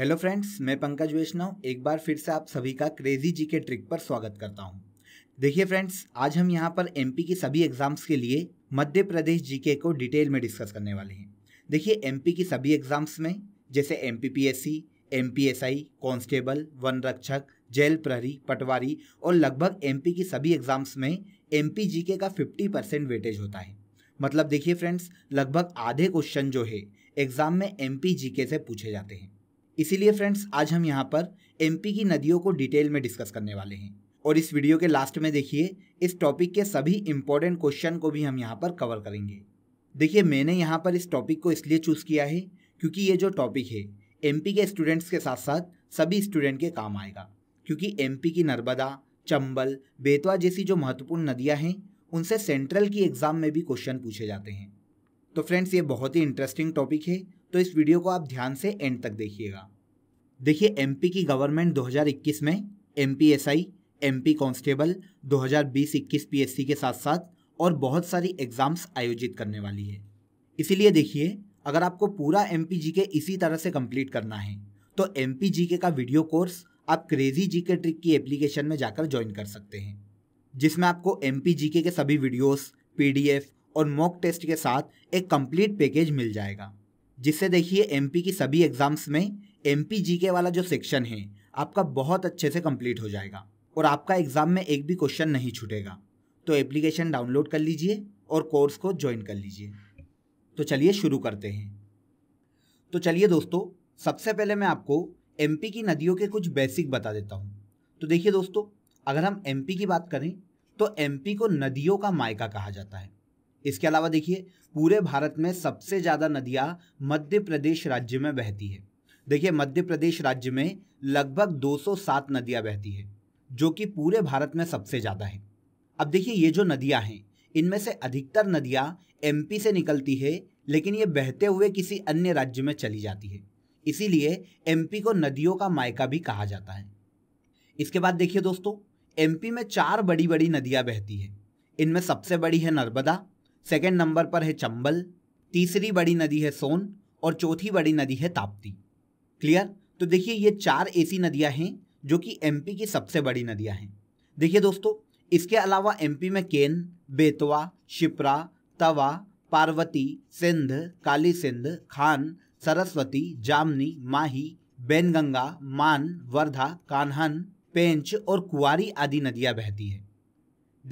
hello friends मैं पंकज वैष्णव एक बार फिर से आप सभी का क्रेजी जी के ट्रिक पर स्वागत करता हूं देखिए फ्रेंड्स आज हम यहां पर एमपी की सभी एग्ज़ाम्स के लिए मध्य प्रदेश जीके को डिटेल में डिस्कस करने वाले हैं देखिए एमपी की सभी एग्ज़ाम्स में जैसे M P P S C M P S I constable वन रक्षक जेल प्रहरी पटवारी और लगभग एम की सभी एग्ज़ाम्स में एम पी जी के का फिफ्टी परसेंट वेटेज होता है मतलब देखिए फ्रेंड्स लगभग आधे क्वेश्चन जो है एग्ज़ाम में एम पी जी के से पूछे जाते हैं इसीलिए फ्रेंड्स आज हम यहाँ पर एम की नदियों को डिटेल में डिस्कस करने वाले हैं और इस वीडियो के लास्ट में देखिए इस टॉपिक के सभी इम्पोर्टेंट क्वेश्चन को भी हम यहाँ पर कवर करेंगे देखिए मैंने यहाँ पर इस टॉपिक को इसलिए चूज़ किया है क्योंकि ये जो टॉपिक है एमपी के स्टूडेंट्स के साथ साथ सभी स्टूडेंट के काम आएगा क्योंकि एमपी की नर्मदा चंबल बेतवा जैसी जो महत्वपूर्ण नदियाँ हैं उनसे सेंट्रल की एग्ज़ाम में भी क्वेश्चन पूछे जाते हैं तो फ्रेंड्स ये बहुत ही इंटरेस्टिंग टॉपिक है तो इस वीडियो को आप ध्यान से एंड तक देखिएगा देखिए एमपी की गवर्नमेंट 2021 में M P S I M P constable दो हज़ार बीस इक्कीस पी एस सी के साथ साथ और बहुत सारी एग्ज़ाम्स आयोजित करने वाली है इसीलिए देखिए अगर आपको पूरा एम पी जी के इसी तरह से कंप्लीट करना है तो एम पी जी के का वीडियो कोर्स आप क्रेजी जी के ट्रिक की एप्लीकेशन में जाकर ज्वाइन कर सकते हैं जिसमें आपको एम पी जी के, के सभी वीडियोस, पी और मॉक टेस्ट के साथ एक कंप्लीट पैकेज मिल जाएगा जिससे देखिए एम की सभी एग्ज़ाम्स में एम पी वाला जो सेक्शन है आपका बहुत अच्छे से कंप्लीट हो जाएगा और आपका एग्ज़ाम में एक भी क्वेश्चन नहीं छूटेगा तो एप्लीकेशन डाउनलोड कर लीजिए और कोर्स को ज्वाइन कर लीजिए तो चलिए शुरू करते हैं तो चलिए दोस्तों सबसे पहले मैं आपको एम की नदियों के कुछ बेसिक बता देता हूँ तो देखिए दोस्तों अगर हम एम की बात करें तो एम को नदियों का मायका कहा जाता है इसके अलावा देखिए पूरे भारत में सबसे ज़्यादा नदियाँ मध्य प्रदेश राज्य में बहती है देखिए मध्य प्रदेश राज्य में लगभग 207 नदियां बहती है जो कि पूरे भारत में सबसे ज़्यादा है अब देखिए ये जो नदियाँ हैं इनमें से अधिकतर नदियां एमपी से निकलती है लेकिन ये बहते हुए किसी अन्य राज्य में चली जाती है इसीलिए एमपी को नदियों का मायका भी कहा जाता है इसके बाद देखिए दोस्तों एमपी में चार बड़ी बड़ी नदियां बहती है इनमें सबसे बड़ी है नर्मदा सेकेंड नंबर पर है चंबल तीसरी बड़ी नदी है सोन और चौथी बड़ी नदी है ताप्ती क्लियर तो देखिए ये चार ऐसी नदियां हैं जो कि एमपी की सबसे बड़ी नदियां हैं देखिए दोस्तों इसके अलावा एमपी में केन बेतवा शिप्रा तवा पार्वती सिंध काली सिंध खान सरस्वती जामनी माही बैनगंगा मान वर्धा कान्हन पेंच और कुआरी आदि नदियां बहती है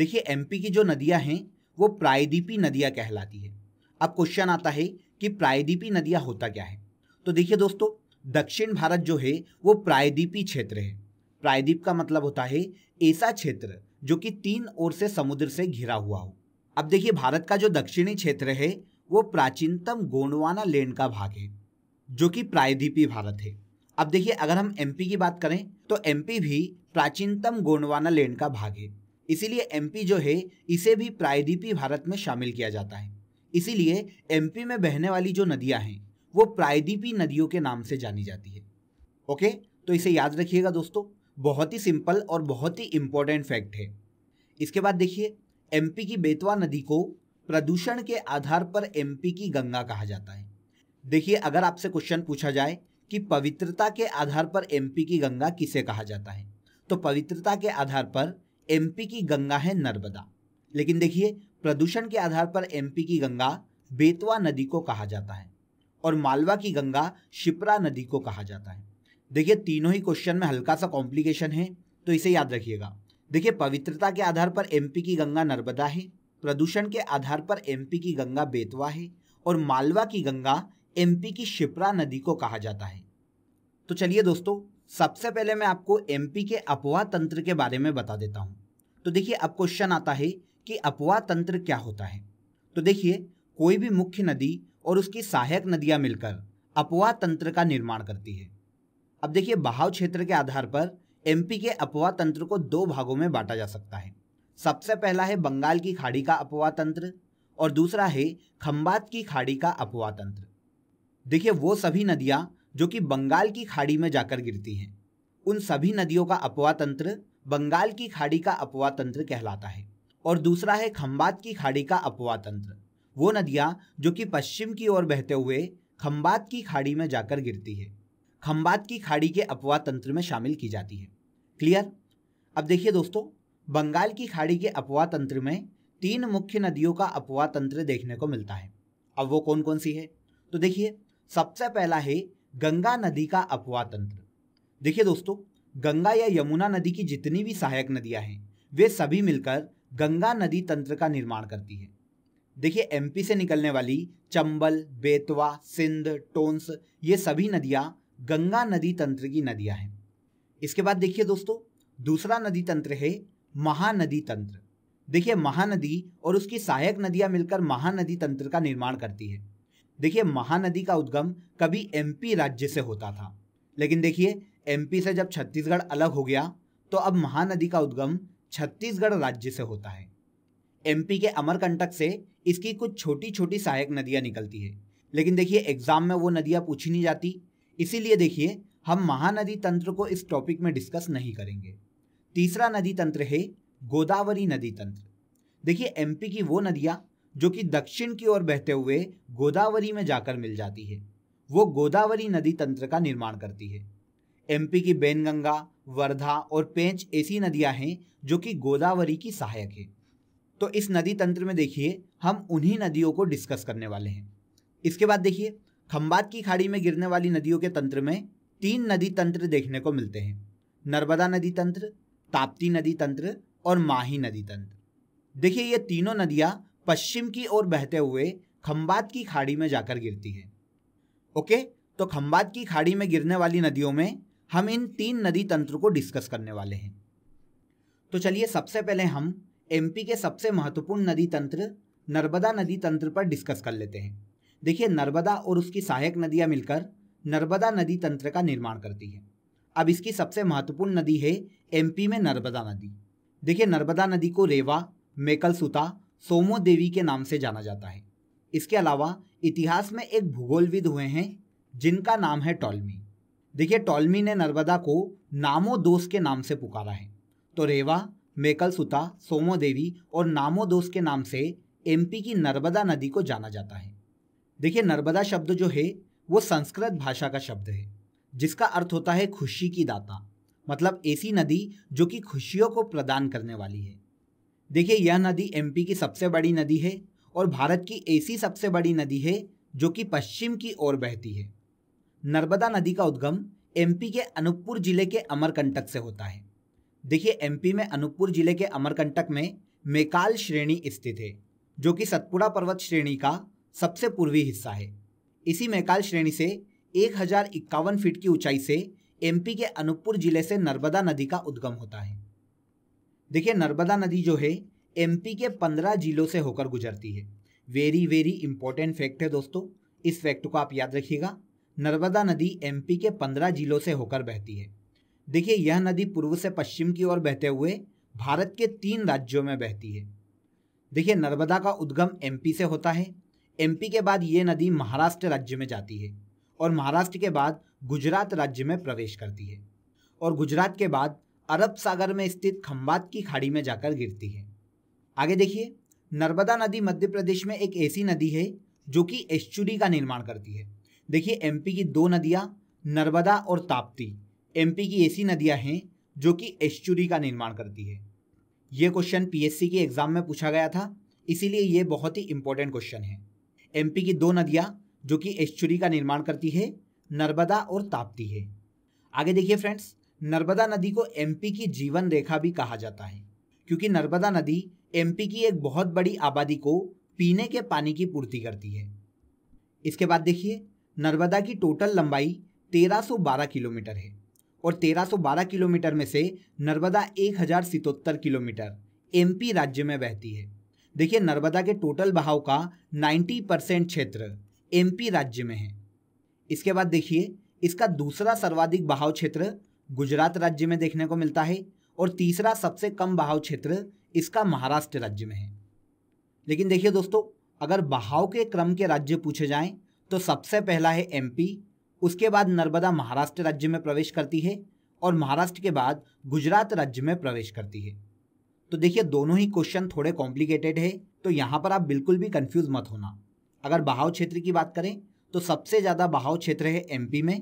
देखिए एमपी की जो नदियां हैं वो प्रायद्वीपी नदियां कहलाती है अब क्वेश्चन आता है कि प्रायद्वीपी नदियाँ होता क्या है तो देखिए दोस्तों दक्षिण भारत जो है वो प्रायद्वीपी क्षेत्र है प्रायद्वीप का मतलब होता है ऐसा क्षेत्र जो कि तीन ओर से समुद्र से घिरा हुआ हो अब देखिए भारत का जो दक्षिणी क्षेत्र है वो प्राचीनतम गोंडवाना लैंड का भाग है जो कि प्रायद्वीपी भारत है अब देखिए अगर हम एमपी की बात करें तो एमपी भी प्राचीनतम गोंडवाना लैंड का भाग है इसीलिए एमपी जो है इसे भी प्रायद्वीपी भारत में शामिल किया जाता है इसीलिए एमपी में बहने वाली जो नदियां हैं वो प्रायद्वीपी नदियों के नाम से जानी जाती है ओके तो इसे याद रखिएगा दोस्तों बहुत ही सिंपल और बहुत ही इम्पोर्टेंट फैक्ट है इसके बाद देखिए एमपी की बेतवा नदी को प्रदूषण के आधार पर एमपी की गंगा कहा जाता है देखिए अगर आपसे क्वेश्चन पूछा जाए कि पवित्रता के आधार पर एमपी की गंगा किसे कहा जाता है तो पवित्रता के आधार पर एमपी की गंगा है नर्मदा लेकिन देखिए प्रदूषण के आधार पर एमपी की गंगा बेतवा नदी को कहा जाता है और मालवा की गंगा शिप्रा नदी को कहा जाता है देखिए तीनों ही क्वेश्चन में हल्का सा कॉम्प्लिकेशन है तो इसे याद रखिएगा देखिए पवित्रता के आधार पर एमपी की गंगा नर्मदा है प्रदूषण के आधार पर एमपी की गंगा बेतवा है और मालवा की गंगा एमपी की शिप्रा नदी को कहा जाता है तो चलिए दोस्तों सबसे पहले मैं आपको एमपी के अपवाह तंत्र के बारे में बता देता हूँ तो देखिए अब क्वेश्चन आता है कि अपवाह तंत्र क्या होता है तो देखिए कोई भी मुख्य नदी और उसकी सहायक नदियां मिलकर अपवा तंत्र का निर्माण करती है अब देखिए बहाव क्षेत्र के आधार पर एमपी के अपवा तंत्र को दो भागों में बांटा जा सकता है सबसे पहला है बंगाल की खाड़ी का अपवा तंत्र और दूसरा है खम्बात की खाड़ी का अपवा तंत्र देखिए वो सभी नदियां जो कि बंगाल की खाड़ी में जाकर गिरती हैं उन सभी नदियों का अपवा तंत्र बंगाल की खाड़ी का अपवा तंत्र कहलाता है और दूसरा है खम्बात की खाड़ी का अपवा तंत्र वो नदियाँ जो कि पश्चिम की ओर बहते हुए खम्बात की खाड़ी में जाकर गिरती है खम्बात की खाड़ी के अपवाह तंत्र में शामिल की जाती है क्लियर अब देखिए दोस्तों बंगाल की खाड़ी के अपवाह तंत्र में तीन मुख्य नदियों का अपवाह तंत्र देखने को मिलता है अब वो कौन कौन सी है तो देखिए सबसे पहला है गंगा नदी का अपवाह तंत्र देखिए दोस्तों गंगा या यमुना नदी की जितनी भी सहायक नदियां हैं वे सभी मिलकर गंगा नदी तंत्र का निर्माण करती है देखिए एमपी से निकलने वाली चंबल बेतवा सिंध टोंस ये सभी नदियाँ गंगा नदी तंत्र की नदियाँ हैं इसके बाद देखिए दोस्तों दूसरा नदी तंत्र है महानदी तंत्र देखिए महानदी और उसकी सहायक नदियाँ मिलकर महानदी तंत्र का निर्माण करती है देखिए महानदी का उद्गम कभी एमपी राज्य से होता था लेकिन देखिए एमपी से जब छत्तीसगढ़ अलग हो गया तो अब महानदी का उद्गम छत्तीसगढ़ राज्य से होता है एमपी के अमरकंटक से इसकी कुछ छोटी छोटी सहायक नदियाँ निकलती है लेकिन देखिए एग्जाम में वो नदियाँ पूछी नहीं जाती इसीलिए देखिए हम महानदी तंत्र को इस टॉपिक में डिस्कस नहीं करेंगे तीसरा नदी तंत्र है गोदावरी नदी तंत्र देखिए एमपी की वो नदियाँ जो कि दक्षिण की ओर बहते हुए गोदावरी में जाकर मिल जाती है वो गोदावरी नदी तंत्र का निर्माण करती है एमपी की बैनगंगा वर्धा और पेंच ऐसी नदियाँ हैं जो कि गोदावरी की सहायक है तो इस नदी तंत्र में देखिए हम उन्हीं नदियों को डिस्कस करने वाले हैं इसके बाद देखिए खम्बात की खाड़ी में गिरने वाली नदियों के तंत्र में तीन नदी तंत्र देखने को मिलते हैं नर्मदा नदी तंत्र ताप्ती नदी तंत्र और माही नदी तंत्र देखिए ये तीनों नदियाँ पश्चिम की ओर बहते हुए खम्बात की खाड़ी में जाकर गिरती है ओके तो खम्बात की खाड़ी में गिरने वाली नदियों में हम इन तीन नदी तंत्र को डिस्कस करने वाले हैं तो चलिए सबसे पहले हम एमपी के सबसे महत्वपूर्ण नदी तंत्र नर्मदा नदी तंत्र पर डिस्कस कर लेते हैं देखिए नर्मदा और उसकी सहायक नदियाँ मिलकर नर्मदा नदी तंत्र का निर्माण करती है अब इसकी सबसे महत्वपूर्ण नदी है एमपी में नर्मदा नदी देखिए नर्मदा नदी को रेवा मेकलसुता सोमो देवी के नाम से जाना जाता है इसके अलावा इतिहास में एक भूगोलविद हुए हैं जिनका नाम है टॉलमी देखिए टॉलमी ने नर्मदा को नामो दोष के नाम से पुकारा है तो रेवा मेकलसुता सोमोदेवी और नामोदोस के नाम से एमपी की नर्मदा नदी को जाना जाता है देखिए नर्मदा शब्द जो है वो संस्कृत भाषा का शब्द है जिसका अर्थ होता है खुशी की दाता मतलब ऐसी नदी जो कि खुशियों को प्रदान करने वाली है देखिए यह नदी एमपी की सबसे बड़ी नदी है और भारत की ऐसी सबसे बड़ी नदी है जो कि पश्चिम की ओर बहती है नर्मदा नदी का उद्गम एमपी के अनूपपुर जिले के अमरकंटक से होता है देखिए एमपी में अनूपपुर जिले के अमरकंटक में मेकाल श्रेणी स्थित है जो कि सतपुड़ा पर्वत श्रेणी का सबसे पूर्वी हिस्सा है इसी मेकाल श्रेणी से एक हजार इक्यावन फीट की ऊंचाई से एमपी के अनूपपुर जिले से नर्मदा नदी का उद्गम होता है देखिए नर्मदा नदी जो है एमपी के पंद्रह जिलों से होकर गुजरती है वेरी वेरी इंपॉर्टेंट फैक्ट है दोस्तों इस फैक्ट को आप याद रखिएगा नर्मदा नदी एमपी के पंद्रह जिलों से होकर बहती है देखिए यह नदी पूर्व से पश्चिम की ओर बहते हुए भारत के तीन राज्यों में बहती है देखिए नर्मदा का उद्गम एमपी से होता है एमपी के बाद ये नदी महाराष्ट्र राज्य में जाती है और महाराष्ट्र के बाद गुजरात राज्य में प्रवेश करती है और गुजरात के बाद अरब सागर में स्थित खम्बात की खाड़ी में जाकर गिरती है आगे देखिए नर्मदा नदी मध्य प्रदेश में एक ऐसी नदी है जो कि एश्चुरी का निर्माण करती है देखिए एमपी की दो नदियाँ नर्मदा और ताप्ती एमपी की ऐसी नदियां हैं जो कि एश्चुरी का निर्माण करती है ये क्वेश्चन पीएससी की एग्जाम में पूछा गया था इसीलिए ये बहुत ही इंपॉर्टेंट क्वेश्चन है एमपी की दो नदियां जो कि एश्चुरी का निर्माण करती है नर्मदा और ताप्ती है आगे देखिए फ्रेंड्स नर्मदा नदी को एमपी की जीवन रेखा भी कहा जाता है क्योंकि नर्मदा नदी एमपी की एक बहुत बड़ी आबादी को पीने के पानी की पूर्ति करती है इसके बाद देखिए नर्मदा की टोटल लंबाई 1312 किलोमीटर है और 1312 किलोमीटर में से नर्मदा एक किलोमीटर एमपी राज्य में बहती है देखिए नर्मदा के टोटल बहाव का 90 परसेंट क्षेत्र एमपी राज्य में है इसके बाद देखिए इसका दूसरा सर्वाधिक बहाव क्षेत्र गुजरात राज्य में देखने को मिलता है और तीसरा सबसे कम बहाव क्षेत्र इसका महाराष्ट्र राज्य में है लेकिन देखिए दोस्तों अगर बहाव के क्रम के राज्य पूछे जाएं तो सबसे पहला है एमपी उसके बाद नर्मदा महाराष्ट्र राज्य में प्रवेश करती है और महाराष्ट्र के बाद गुजरात राज्य में प्रवेश करती है तो देखिए दोनों ही क्वेश्चन थोड़े कॉम्प्लिकेटेड है तो यहाँ पर आप बिल्कुल भी कन्फ्यूज मत होना अगर बहाव क्षेत्र की बात करें तो सबसे ज़्यादा बहाव क्षेत्र है एम में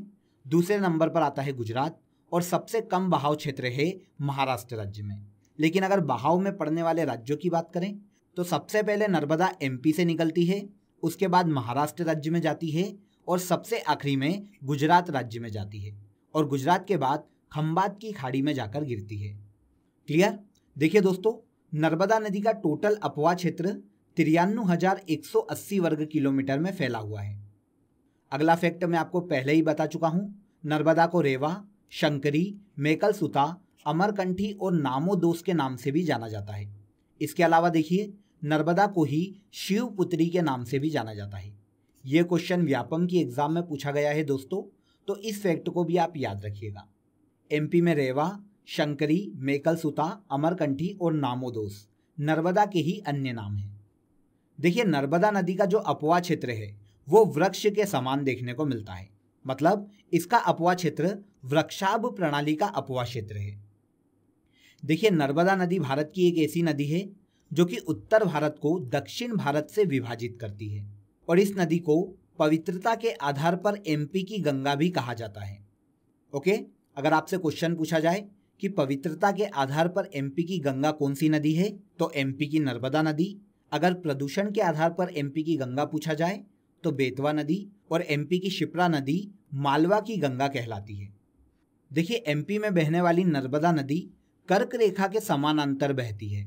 दूसरे नंबर पर आता है गुजरात और सबसे कम बहाव क्षेत्र है महाराष्ट्र राज्य में लेकिन अगर बहाव में पड़ने वाले राज्यों की बात करें तो सबसे पहले नर्मदा एमपी से निकलती है उसके बाद महाराष्ट्र राज्य में जाती है और सबसे आखिरी में गुजरात राज्य में जाती है और गुजरात के बाद खम्बात की खाड़ी में जाकर गिरती है क्लियर देखिए दोस्तों नर्मदा नदी का टोटल अपवा क्षेत्र अस्सी वर्ग किलोमीटर में फैला हुआ है अगला फैक्ट मैं आपको पहले ही बता चुका हूँ नर्मदा को रेवा शंकरी मेकल सुता अमरकंठी और नामोदोस के नाम से भी जाना जाता है इसके अलावा देखिए नर्मदा को ही शिवपुत्री के नाम से भी जाना जाता है ये क्वेश्चन व्यापम की एग्ज़ाम में पूछा गया है दोस्तों तो इस फैक्ट को भी आप याद रखिएगा एमपी में रेवा शंकरी मेकलसुता अमरकंठी और नामोदोस नर्मदा के ही अन्य नाम हैं देखिए नर्मदा नदी का जो अपवा क्षेत्र है वो वृक्ष के समान देखने को मिलता है मतलब इसका अपवा क्षेत्र वृक्षाभ प्रणाली का अपवा क्षेत्र है देखिए नर्मदा नदी भारत की एक ऐसी नदी है जो कि उत्तर भारत को दक्षिण भारत से विभाजित करती है और इस नदी को पवित्रता के आधार पर एमपी की गंगा भी कहा जाता है ओके अगर आपसे क्वेश्चन पूछा जाए कि पवित्रता के आधार पर एमपी की गंगा कौन सी नदी है तो एमपी की नर्मदा नदी अगर प्रदूषण के आधार पर एमपी की गंगा पूछा जाए तो बेतवा नदी और एमपी की शिप्रा नदी मालवा की गंगा कहलाती है देखिए एमपी में बहने वाली नर्मदा नदी कर्क रेखा के समानांतर बहती है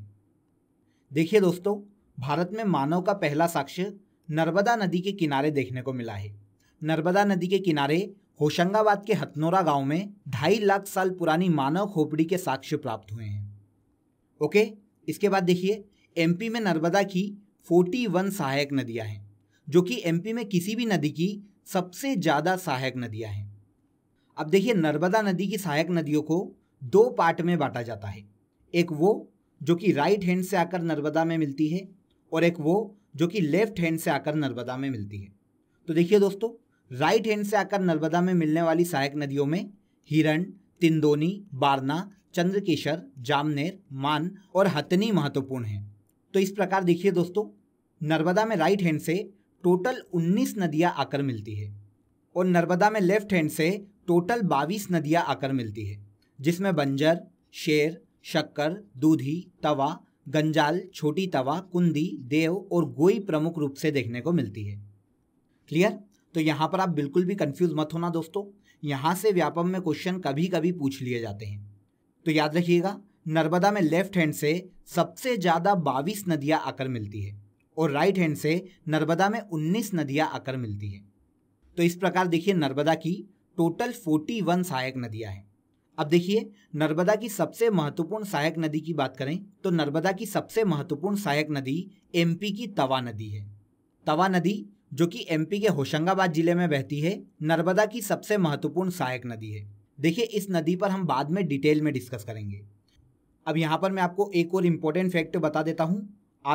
देखिए दोस्तों भारत में मानव का पहला साक्ष्य नर्मदा नदी के किनारे देखने को मिला है नर्मदा नदी के किनारे होशंगाबाद के हथनोरा गांव में ढाई लाख साल पुरानी मानव खोपड़ी के साक्ष्य प्राप्त हुए हैं ओके इसके बाद देखिए एमपी में नर्मदा की 41 सहायक नदियां हैं जो कि एमपी में किसी भी नदी की सबसे ज़्यादा सहायक नदियां हैं अब देखिए नर्मदा नदी की सहायक नदियों को दो पार्ट में बांटा जाता है एक वो जो कि राइट हैंड से आकर नर्मदा में मिलती है और एक वो जो कि लेफ्ट हैंड से आकर नर्मदा में मिलती है तो देखिए दोस्तों राइट हैंड से आकर नर्मदा में मिलने वाली सहायक नदियों में हिरण तिंदोनी बारना चंद्रकेशर जामनेर मान और हतनी महत्वपूर्ण हैं तो इस प्रकार देखिए दोस्तों नर्मदा में राइट हैंड से टोटल 19 नदियां आकर मिलती है और नर्मदा में लेफ्ट हैंड से टोटल 22 नदियां आकर मिलती है जिसमें बंजर शेर शक्कर दूधी तवा गंजाल छोटी तवा कुंदी देव और गोई प्रमुख रूप से देखने को मिलती है क्लियर तो यहाँ पर आप बिल्कुल भी कंफ्यूज मत होना दोस्तों यहाँ से व्यापम में क्वेश्चन कभी कभी पूछ लिए जाते हैं तो याद रखिएगा नर्मदा में लेफ्ट हैंड से सबसे ज़्यादा बाईस नदियाँ आकर मिलती है और राइट हैंड से नर्मदा में उन्नीस नदियाँ आकर मिलती है तो इस प्रकार देखिए नर्मदा की टोटल फोर्टी वन सहायक नदियाँ हैं अब देखिए नर्मदा की सबसे महत्वपूर्ण सहायक नदी की बात करें तो नर्मदा की सबसे महत्वपूर्ण सहायक नदी एमपी की तवा नदी है तवा नदी जो कि एमपी के होशंगाबाद जिले में बहती है नर्मदा की सबसे महत्वपूर्ण सहायक नदी है देखिए इस नदी पर हम बाद में डिटेल में डिस्कस करेंगे अब यहाँ पर मैं आपको एक और इम्पोर्टेंट फैक्ट बता देता हूँ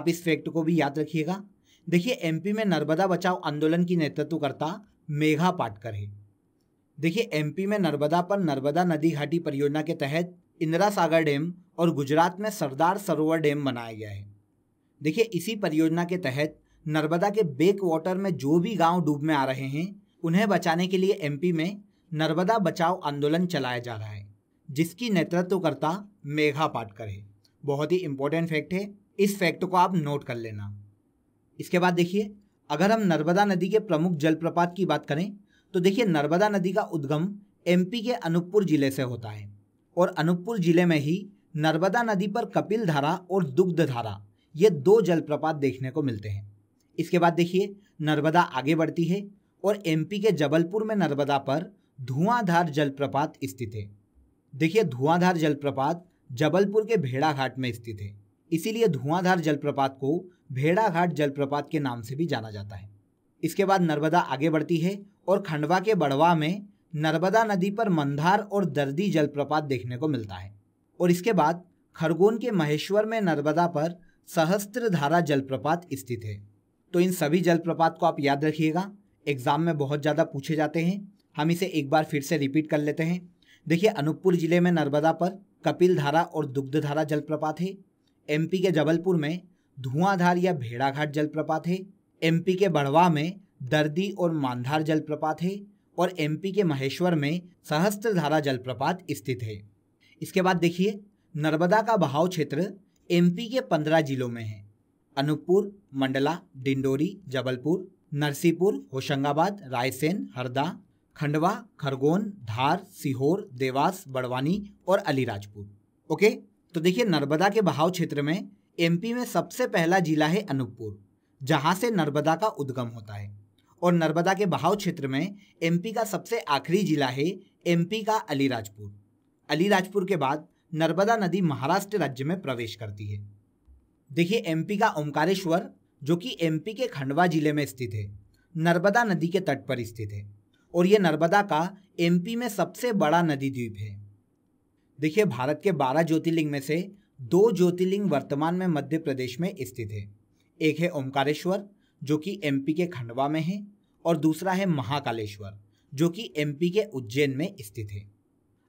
आप इस फैक्ट को भी याद रखिएगा देखिए एमपी में नर्मदा बचाओ आंदोलन की नेतृत्व करता मेघा पाटकर है देखिए एमपी में नर्मदा पर नर्मदा नदी घाटी परियोजना के तहत इंदिरा सागर डैम और गुजरात में सरदार सरोवर डैम बनाया गया है देखिए इसी परियोजना के तहत नर्मदा के बेक वाटर में जो भी गांव डूब में आ रहे हैं उन्हें बचाने के लिए एमपी में नर्मदा बचाओ आंदोलन चलाया जा रहा है जिसकी नेतृत्वकर्ता मेघा पाटकर है बहुत ही इंपॉर्टेंट फैक्ट है इस फैक्ट को आप नोट कर लेना इसके बाद देखिए अगर हम नर्मदा नदी के प्रमुख जलप्रपात की बात करें तो देखिए नर्मदा नदी का उद्गम एमपी के अनूपपुर ज़िले से होता है और अनूपपुर ज़िले में ही नर्मदा नदी पर कपिल धारा और दुग्ध धारा ये दो जलप्रपात देखने को मिलते हैं इसके बाद देखिए नर्मदा आगे बढ़ती है और एमपी के जबलपुर में नर्मदा पर धुआंधार जलप्रपात स्थित है देखिए धुआंधार जलप्रपात जबलपुर के भेड़ाघाट में स्थित है इसीलिए धुआंधार जलप्रपात को भेड़ाघाट जलप्रपात के नाम से भी जाना जाता है इसके बाद नर्मदा आगे बढ़ती है और खंडवा के बड़वा में नर्मदा नदी पर मंदार और दर्दी जलप्रपात देखने को मिलता है और इसके बाद खरगोन के महेश्वर में नर्मदा पर सहस्त्र धारा जलप्रपात स्थित है तो इन सभी जलप्रपात को आप याद रखिएगा एग्जाम में बहुत ज़्यादा पूछे जाते हैं हम इसे एक बार फिर से रिपीट कर लेते हैं देखिए अनूपपुर जिले में नर्मदा पर कपिल धारा और दुग्धधारा जलप्रपात है एमपी के जबलपुर में धुआंधार या भेड़ाघाट जलप्रपात है एमपी के बड़वा में दर्दी और मानधार जलप्रपात है और एमपी के महेश्वर में सहस्त्रधारा जलप्रपात स्थित है इसके बाद देखिए नर्मदा का बहाव क्षेत्र एमपी के पंद्रह जिलों में है अनूपपुर मंडला डिंडोरी जबलपुर नरसीपुर होशंगाबाद रायसेन हरदा खंडवा खरगोन धार सीहोर देवास बड़वानी और अलीराजपुर ओके तो देखिए नर्मदा के बहाव क्षेत्र में एमपी में सबसे पहला जिला है अनूपपुर जहां से नर्मदा का उद्गम होता है और नर्मदा के बहाव क्षेत्र में एमपी का सबसे आखिरी जिला है एमपी का अलीराजपुर अलीराजपुर के बाद नर्मदा नदी महाराष्ट्र राज्य में प्रवेश करती है देखिए एमपी का ओमकारेश्वर जो कि एमपी के खंडवा जिले में स्थित है नर्मदा नदी के तट पर स्थित है और ये नर्मदा का एमपी में सबसे बड़ा नदी द्वीप है देखिए भारत के 12 ज्योतिर्लिंग में से दो ज्योतिर्लिंग वर्तमान में मध्य प्रदेश में स्थित है एक है ओमकारेश्वर जो कि एमपी के खंडवा में है और दूसरा है महाकालेश्वर जो कि एमपी के उज्जैन में स्थित है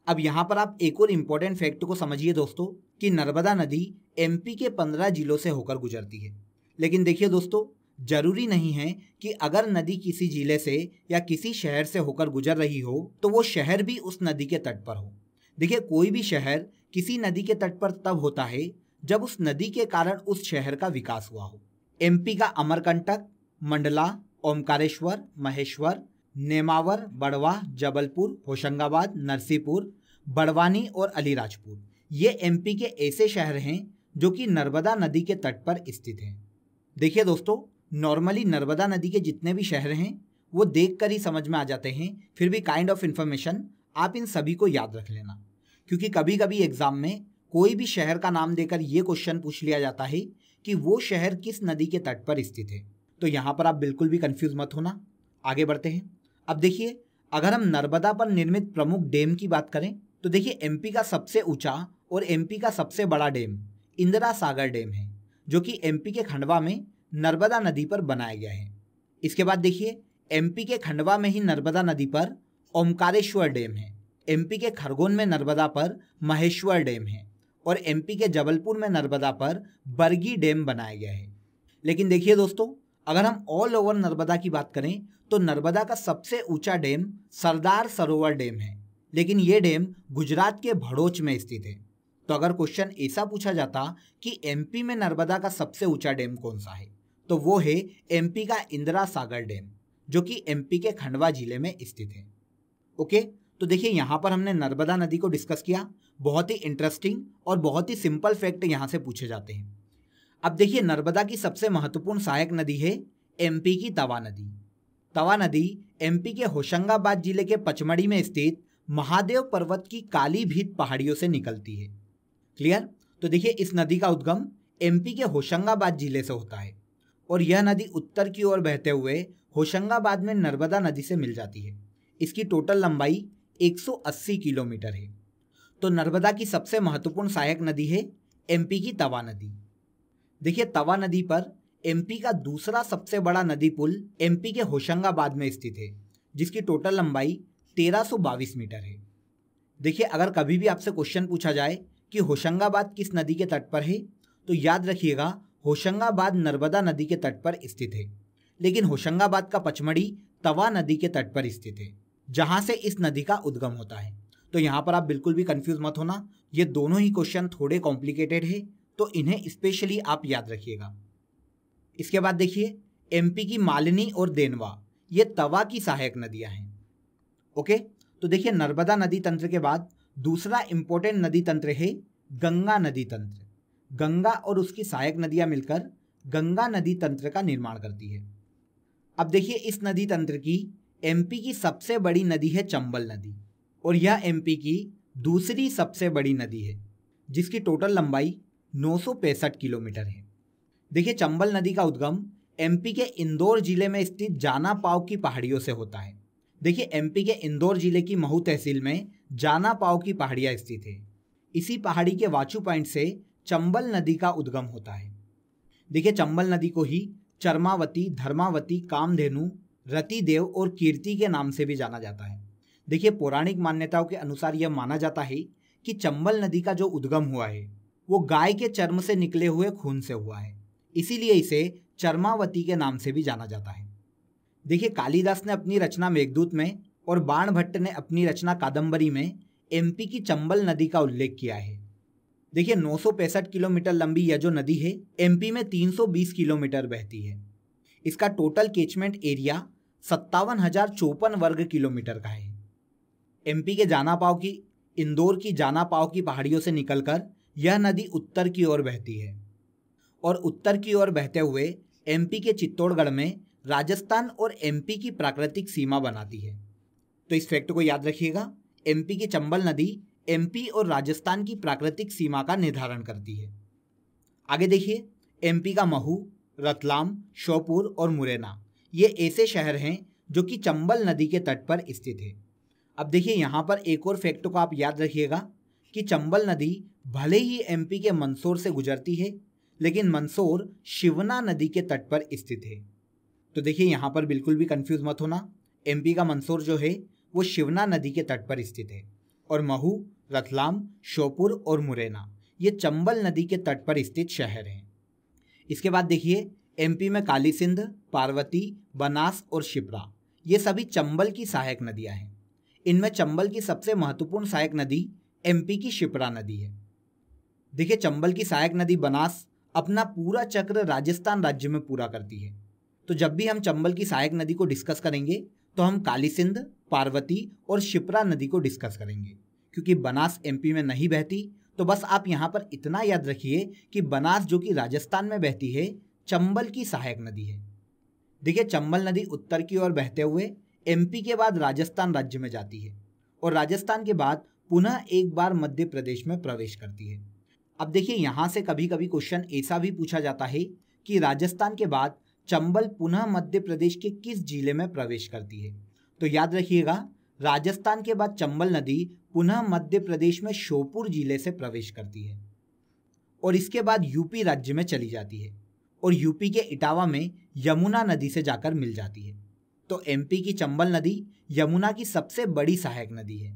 अब यहाँ पर आप एक और इम्पोर्टेंट फैक्ट को समझिए दोस्तों कि नर्मदा नदी एम के पंद्रह जिलों से होकर गुजरती है लेकिन देखिए दोस्तों जरूरी नहीं है कि अगर नदी किसी जिले से या किसी शहर से होकर गुजर रही हो तो वो शहर भी उस नदी के तट पर हो देखिए कोई भी शहर किसी नदी के तट पर तब होता है जब उस नदी के कारण उस शहर का विकास हुआ हो एमपी का अमरकंटक मंडला ओमकारेश्वर महेश्वर नेमावर बड़वा जबलपुर होशंगाबाद नरसीपुर बड़वानी और अलीराजपुर ये एमपी के ऐसे शहर हैं जो कि नर्मदा नदी के तट पर स्थित हैं देखिए दोस्तों नॉर्मली नर्मदा नदी के जितने भी शहर हैं वो देख कर ही समझ में आ जाते हैं फिर भी काइंड ऑफ इन्फॉर्मेशन आप इन सभी को याद रख लेना क्योंकि कभी कभी एग्ज़ाम में कोई भी शहर का नाम देकर ये क्वेश्चन पूछ लिया जाता है कि वो शहर किस नदी के तट पर स्थित है तो यहाँ पर आप बिल्कुल भी कन्फ्यूज मत होना आगे बढ़ते हैं अब देखिए अगर हम नर्मदा पर निर्मित प्रमुख डैम की बात करें तो देखिए एमपी का सबसे ऊंचा और एमपी का सबसे बड़ा डैम इंदिरा सागर डैम है जो कि एमपी के खंडवा में नर्मदा नदी पर बनाया गया है इसके बाद देखिए एमपी के खंडवा में ही नर्मदा नदी पर ओमकारेश्वर डैम है एमपी के खरगोन में नर्मदा पर महेश्वर डैम है और एमपी के जबलपुर में नर्मदा पर बरगी डैम बनाया गया है लेकिन देखिए दोस्तों अगर हम ऑल ओवर नर्मदा की बात करें तो नर्मदा का सबसे ऊंचा डैम सरदार सरोवर डैम है लेकिन ये डैम गुजरात के भड़ोच में स्थित है तो अगर क्वेश्चन ऐसा पूछा जाता कि एमपी में नर्मदा का सबसे ऊंचा डैम कौन सा है तो वो है एमपी का इंदिरा सागर डैम जो कि एमपी के खंडवा जिले में स्थित है ओके तो देखिए यहाँ पर हमने नर्मदा नदी को डिस्कस किया बहुत ही इंटरेस्टिंग और बहुत ही सिंपल फैक्ट यहाँ से पूछे जाते हैं अब देखिए नर्मदा की सबसे महत्वपूर्ण सहायक नदी है एमपी की तवा नदी तवा नदी एमपी के होशंगाबाद जिले के पचमढ़ी में स्थित महादेव पर्वत की काली भीत पहाड़ियों से निकलती है क्लियर तो देखिए इस नदी का उद्गम एमपी के होशंगाबाद जिले से होता है और यह नदी उत्तर की ओर बहते हुए होशंगाबाद में नर्मदा नदी से मिल जाती है इसकी टोटल लंबाई 180 किलोमीटर है तो नर्मदा की सबसे महत्वपूर्ण सहायक नदी है एमपी की तवा नदी देखिए तवा नदी पर एमपी का दूसरा सबसे बड़ा नदी पुल एमपी के होशंगाबाद में स्थित है जिसकी टोटल लंबाई 1322 मीटर है देखिए अगर कभी भी आपसे क्वेश्चन पूछा जाए कि होशंगाबाद किस नदी के तट पर है तो याद रखिएगा होशंगाबाद नर्मदा नदी के तट पर स्थित है लेकिन होशंगाबाद का पचमढ़ी तवा नदी के तट पर स्थित है जहाँ से इस नदी का उद्गम होता है तो यहाँ पर आप बिल्कुल भी कंफ्यूज मत होना ये दोनों ही क्वेश्चन थोड़े कॉम्प्लिकेटेड है तो इन्हें स्पेशली आप याद रखिएगा इसके बाद देखिए एमपी की मालिनी और देनवा ये तवा की सहायक नदियां हैं ओके तो देखिए नर्मदा नदी तंत्र के बाद दूसरा इंपॉर्टेंट नदी तंत्र है गंगा नदी तंत्र गंगा और उसकी सहायक नदियां मिलकर गंगा नदी तंत्र का निर्माण करती है अब देखिए इस नदी तंत्र की एमपी की सबसे बड़ी नदी है चंबल नदी और यह एमपी की दूसरी सबसे बड़ी नदी है जिसकी टोटल लंबाई नौ किलोमीटर है देखिए चंबल नदी का उद्गम एमपी के इंदौर जिले में स्थित जाना पाव की पहाड़ियों से होता है देखिए एमपी के इंदौर जिले की महू तहसील में जाना पाव की पहाड़ियाँ स्थित है इसी पहाड़ी के वाचू पॉइंट से चंबल नदी का उद्गम होता है देखिए चंबल नदी को ही चरमावती धर्मावती कामधेनु रतिदेव और कीर्ति के नाम से भी जाना जाता है देखिए पौराणिक मान्यताओं के अनुसार यह माना जाता है कि चंबल नदी का जो उद्गम हुआ है वो गाय के चर्म से निकले हुए खून से हुआ है इसीलिए इसे चर्मावती के नाम से भी जाना जाता है देखिए कालिदास ने अपनी रचना मेघदूत में और बाण भट्ट ने अपनी रचना कादम्बरी में एमपी की चंबल नदी का उल्लेख किया है देखिए नौ किलोमीटर लंबी यह जो नदी है एमपी में 320 किलोमीटर बहती है इसका टोटल केचमेंट एरिया सत्तावन हजार चौपन वर्ग किलोमीटर का है एमपी के जाना पाव की इंदौर की जाना पाव की पहाड़ियों से निकलकर यह नदी उत्तर की ओर बहती है और उत्तर की ओर बहते हुए एमपी के चित्तौड़गढ़ में राजस्थान और एमपी की प्राकृतिक सीमा बनाती है तो इस फैक्ट को याद रखिएगा एमपी की चंबल नदी एमपी और राजस्थान की प्राकृतिक सीमा का निर्धारण करती है आगे देखिए एमपी का महू रतलाम श्योपुर और मुरैना ये ऐसे शहर हैं जो कि चंबल नदी के तट पर स्थित है अब देखिए यहाँ पर एक और फैक्ट को आप याद रखिएगा कि चंबल नदी भले ही एमपी के मंदसौर से गुजरती है लेकिन मंदसौर शिवना नदी के तट पर स्थित है तो देखिए यहाँ पर बिल्कुल भी कंफ्यूज मत होना एमपी का मंदसौर जो है वो शिवना नदी के तट पर स्थित है और महू रतलाम श्योपुर और मुरैना ये चंबल नदी के तट पर स्थित शहर हैं इसके बाद देखिए एमपी में काली सिंध पार्वती बनास और शिप्रा ये सभी चंबल की सहायक नदियाँ हैं इनमें चंबल की सबसे महत्वपूर्ण सहायक नदी एमपी की शिप्रा नदी है देखिए चंबल की सहायक नदी बनास अपना पूरा चक्र राजस्थान राज्य में पूरा करती है तो जब भी हम चंबल की सहायक नदी को डिस्कस करेंगे तो हम काली सिंध पार्वती और शिप्रा नदी को डिस्कस करेंगे क्योंकि बनास एमपी में नहीं बहती तो बस आप यहाँ पर इतना याद रखिए कि बनास जो कि राजस्थान में बहती है चंबल की सहायक नदी है देखिए चंबल नदी उत्तर की ओर बहते हुए एमपी के बाद राजस्थान राज्य में जाती है और राजस्थान के बाद पुनः एक बार मध्य प्रदेश में प्रवेश करती है अब देखिए यहाँ से कभी कभी क्वेश्चन ऐसा भी पूछा जाता है कि राजस्थान के बाद चंबल पुनः मध्य प्रदेश के किस जिले में प्रवेश करती है तो याद रखिएगा राजस्थान के बाद चंबल नदी पुनः मध्य प्रदेश में श्योपुर जिले से प्रवेश करती है और इसके बाद यूपी राज्य में चली जाती है और यूपी के इटावा में यमुना नदी से जाकर मिल जाती है तो एमपी की चंबल नदी यमुना की सबसे बड़ी सहायक नदी है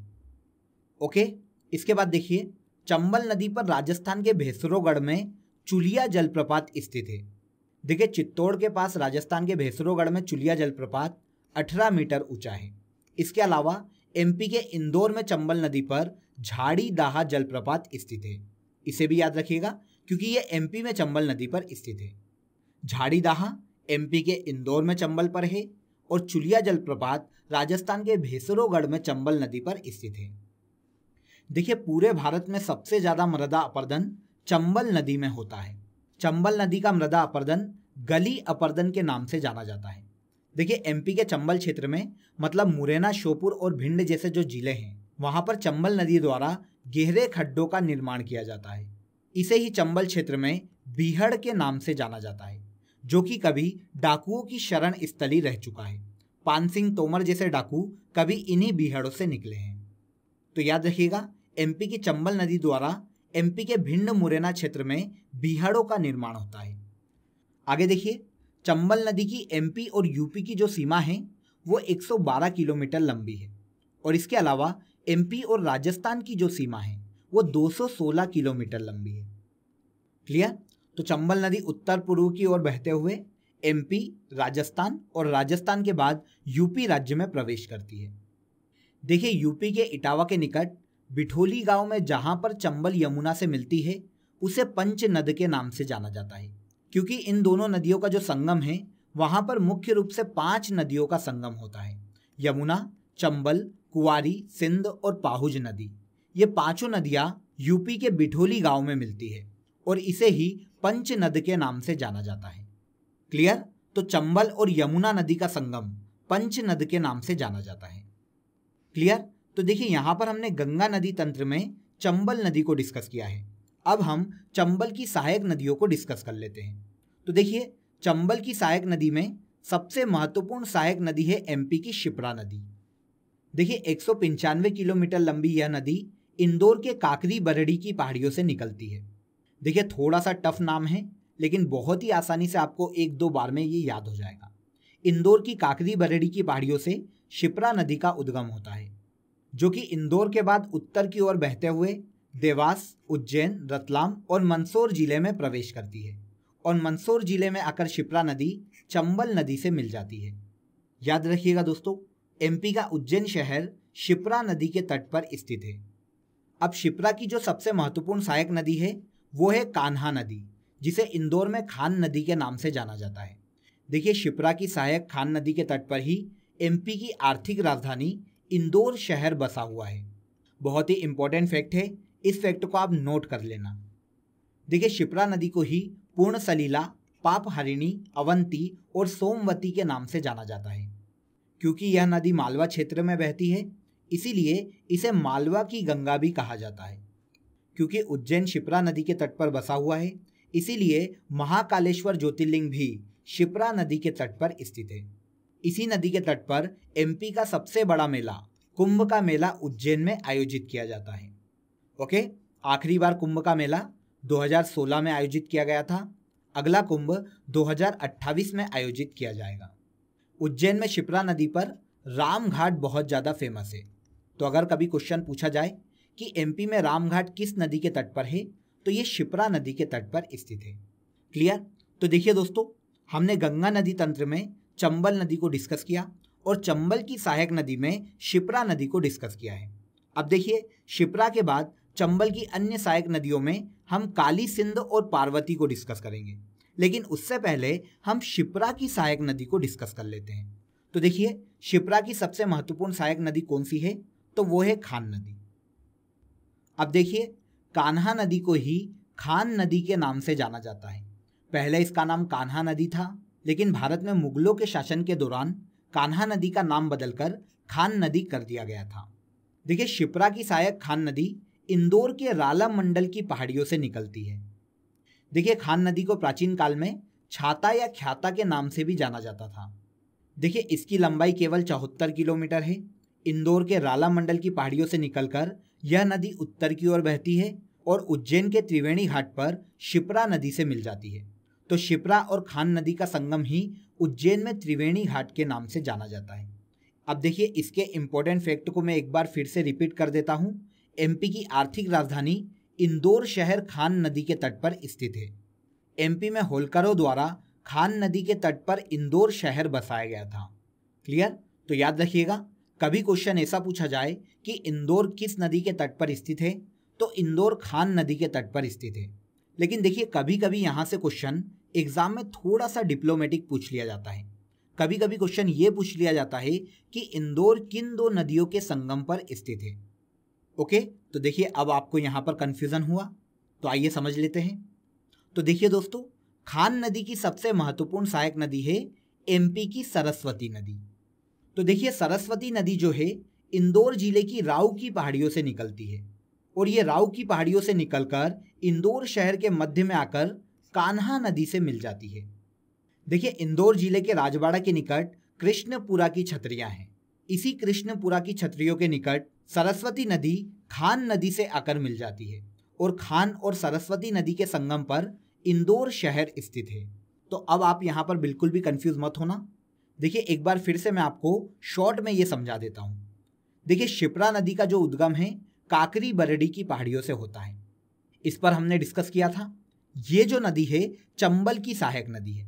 ओके इसके बाद देखिए चंबल नदी पर राजस्थान के भेसरोगढ़ में चुलिया जलप्रपात स्थित है देखिए चित्तौड़ के पास राजस्थान के भेसरोगढ़ में चुलिया जलप्रपात 18 मीटर ऊंचा है इसके अलावा एमपी के इंदौर में चंबल नदी पर झाड़ी दाहा जलप्रपात स्थित है इसे भी याद रखिएगा क्योंकि ये एमपी में चंबल नदी पर स्थित है झाड़ी दाहा एमपी के इंदौर में चंबल पर है और चुलिया जलप्रपात राजस्थान के भेसरोगढ़ में चंबल नदी पर स्थित है देखिए पूरे भारत में सबसे ज़्यादा मृदा अपर्दन चंबल नदी में होता है चंबल नदी का मृदा अपर्दन गली अपर्दन के नाम से जाना जाता है देखिए एमपी के चंबल क्षेत्र में मतलब मुरैना शोपुर और भिंड जैसे जो जिले हैं वहाँ पर चंबल नदी द्वारा गहरे खड्डों का निर्माण किया जाता है इसे ही चंबल क्षेत्र में बीहड़ के नाम से जाना जाता है जो कि कभी डाकुओं की शरण स्थली रह चुका है पान सिंह तोमर जैसे डाकू कभी इन्हीं बीहड़ों से निकले हैं तो याद रखिएगा एमपी की चंबल नदी द्वारा एमपी के भिंड मुरैना क्षेत्र में बिहाड़ों का निर्माण होता है आगे देखिए चंबल नदी की एमपी और यूपी की जो सीमा है वो 112 किलोमीटर लंबी है और इसके अलावा एमपी और राजस्थान की जो सीमा है वो 216 किलोमीटर लंबी है क्लियर तो चंबल नदी उत्तर पूर्व की ओर बहते हुए एमपी राजस्थान और राजस्थान के बाद यूपी राज्य में प्रवेश करती है देखिए यूपी के इटावा के निकट बिठोली गांव में जहां पर चंबल यमुना से मिलती है उसे पंच नद के नाम से जाना जाता है क्योंकि इन दोनों नदियों का जो संगम है वहां पर मुख्य रूप से पांच नदियों का संगम होता है यमुना चंबल कुआरी सिंध और पाहुज नदी ये पांचों नदियाँ यूपी के बिठोली गाँव में मिलती है और इसे ही पंच नद के नाम से जाना जाता है क्लियर तो चंबल और यमुना नदी का संगम पंच नद के नाम से जाना जाता है क्लियर तो देखिए यहाँ पर हमने गंगा नदी तंत्र में चंबल नदी को डिस्कस किया है अब हम चंबल की सहायक नदियों को डिस्कस कर लेते हैं तो देखिए चंबल की सहायक नदी में सबसे महत्वपूर्ण सहायक नदी है एमपी की शिप्रा नदी देखिए एक किलोमीटर लंबी यह नदी इंदौर के काकरी बरड़ी की पहाड़ियों से निकलती है देखिए थोड़ा सा टफ नाम है लेकिन बहुत ही आसानी से आपको एक दो बार में ये याद हो जाएगा इंदौर की काकरी बरड़ी की पहाड़ियों से शिप्रा नदी का उद्गम होता है जो कि इंदौर के बाद उत्तर की ओर बहते हुए देवास उज्जैन रतलाम और मंदसौर जिले में प्रवेश करती है और मंदसौर जिले में आकर शिप्रा नदी चंबल नदी से मिल जाती है याद रखिएगा दोस्तों एमपी का उज्जैन शहर शिप्रा नदी के तट पर स्थित है अब शिप्रा की जो सबसे महत्वपूर्ण सहायक नदी है वो है कान्हा नदी जिसे इंदौर में खान नदी के नाम से जाना जाता है देखिए शिप्रा की सहायक खान नदी के तट पर ही एमपी की आर्थिक राजधानी इंदौर शहर बसा हुआ है बहुत ही इम्पोर्टेंट फैक्ट है इस फैक्ट को आप नोट कर लेना देखिए शिप्रा नदी को ही पूर्ण सलीला पाप हरिणी अवंती और सोमवती के नाम से जाना जाता है क्योंकि यह नदी मालवा क्षेत्र में बहती है इसीलिए इसे मालवा की गंगा भी कहा जाता है क्योंकि उज्जैन शिप्रा नदी के तट पर बसा हुआ है इसीलिए महाकालेश्वर ज्योतिर्लिंग भी शिप्रा नदी के तट पर स्थित है इसी नदी के तट पर एमपी का सबसे बड़ा मेला कुंभ का मेला उज्जैन में आयोजित किया जाता है ओके आखिरी बार कुंभ का मेला 2016 में आयोजित किया गया था अगला कुंभ 2028 में आयोजित किया जाएगा उज्जैन में शिप्रा नदी पर राम घाट बहुत ज़्यादा फेमस है तो अगर कभी क्वेश्चन पूछा जाए कि एमपी में राम घाट किस नदी के तट पर है तो ये शिप्रा नदी के तट पर स्थित है क्लियर तो देखिए दोस्तों हमने गंगा नदी तंत्र में चंबल नदी को डिस्कस किया और चंबल की सहायक नदी में शिप्रा नदी को डिस्कस किया है अब देखिए शिप्रा के बाद चंबल की अन्य सहायक नदियों में हम काली सिंध और पार्वती को डिस्कस करेंगे लेकिन उससे पहले हम शिप्रा की सहायक नदी को डिस्कस कर लेते हैं तो देखिए शिप्रा की सबसे महत्वपूर्ण सहायक नदी कौन सी है तो वो है खान नदी अब देखिए कान्हा नदी को ही खान नदी के नाम से जाना जाता है पहले इसका नाम कान्हा नदी था लेकिन भारत में मुगलों के शासन के दौरान कान्हा नदी का नाम बदलकर खान नदी कर दिया गया था देखिए शिप्रा की सहायक खान नदी इंदौर के राला मंडल की पहाड़ियों से निकलती है देखिए खान नदी को प्राचीन काल में छाता या ख्याता के नाम से भी जाना जाता था देखिए इसकी लंबाई केवल चौहत्तर किलोमीटर है इंदौर के राला मंडल की पहाड़ियों से निकलकर यह नदी उत्तर की ओर बहती है और उज्जैन के त्रिवेणी घाट पर शिप्रा नदी से मिल जाती है तो शिप्रा और खान नदी का संगम ही उज्जैन में त्रिवेणी घाट के नाम से जाना जाता है अब देखिए इसके इम्पोर्टेंट फैक्ट को मैं एक बार फिर से रिपीट कर देता हूँ एमपी की आर्थिक राजधानी इंदौर शहर खान नदी के तट पर स्थित है एमपी में होलकरों द्वारा खान नदी के तट पर इंदौर शहर बसाया गया था क्लियर तो याद रखिएगा कभी क्वेश्चन ऐसा पूछा जाए कि इंदौर किस नदी के तट पर स्थित है तो इंदौर खान नदी के तट पर स्थित है लेकिन देखिए कभी कभी यहाँ से क्वेश्चन एग्ज़ाम में थोड़ा सा डिप्लोमेटिक पूछ लिया जाता है कभी कभी क्वेश्चन ये पूछ लिया जाता है कि इंदौर किन दो नदियों के संगम पर स्थित है ओके तो देखिए अब आपको यहाँ पर कन्फ्यूज़न हुआ तो आइए समझ लेते हैं तो देखिए दोस्तों खान नदी की सबसे महत्वपूर्ण सहायक नदी है एमपी की सरस्वती नदी तो देखिए सरस्वती नदी जो है इंदौर जिले की राव की पहाड़ियों से निकलती है और ये राव की पहाड़ियों से निकलकर इंदौर शहर के मध्य में आकर कान्हा नदी से मिल जाती है देखिए इंदौर जिले के राजवाड़ा के निकट कृष्णपुरा की छतरियां हैं इसी कृष्णपुरा की छतरियों के निकट सरस्वती नदी खान नदी से आकर मिल जाती है और खान और सरस्वती नदी के संगम पर इंदौर शहर स्थित है तो अब आप यहाँ पर बिल्कुल भी कंफ्यूज मत होना देखिए एक बार फिर से मैं आपको शॉर्ट में ये समझा देता हूँ देखिए शिप्रा नदी का जो उद्गम है काकरी बरडी की पहाड़ियों से होता है इस पर हमने डिस्कस किया था ये जो नदी है चंबल की सहायक नदी है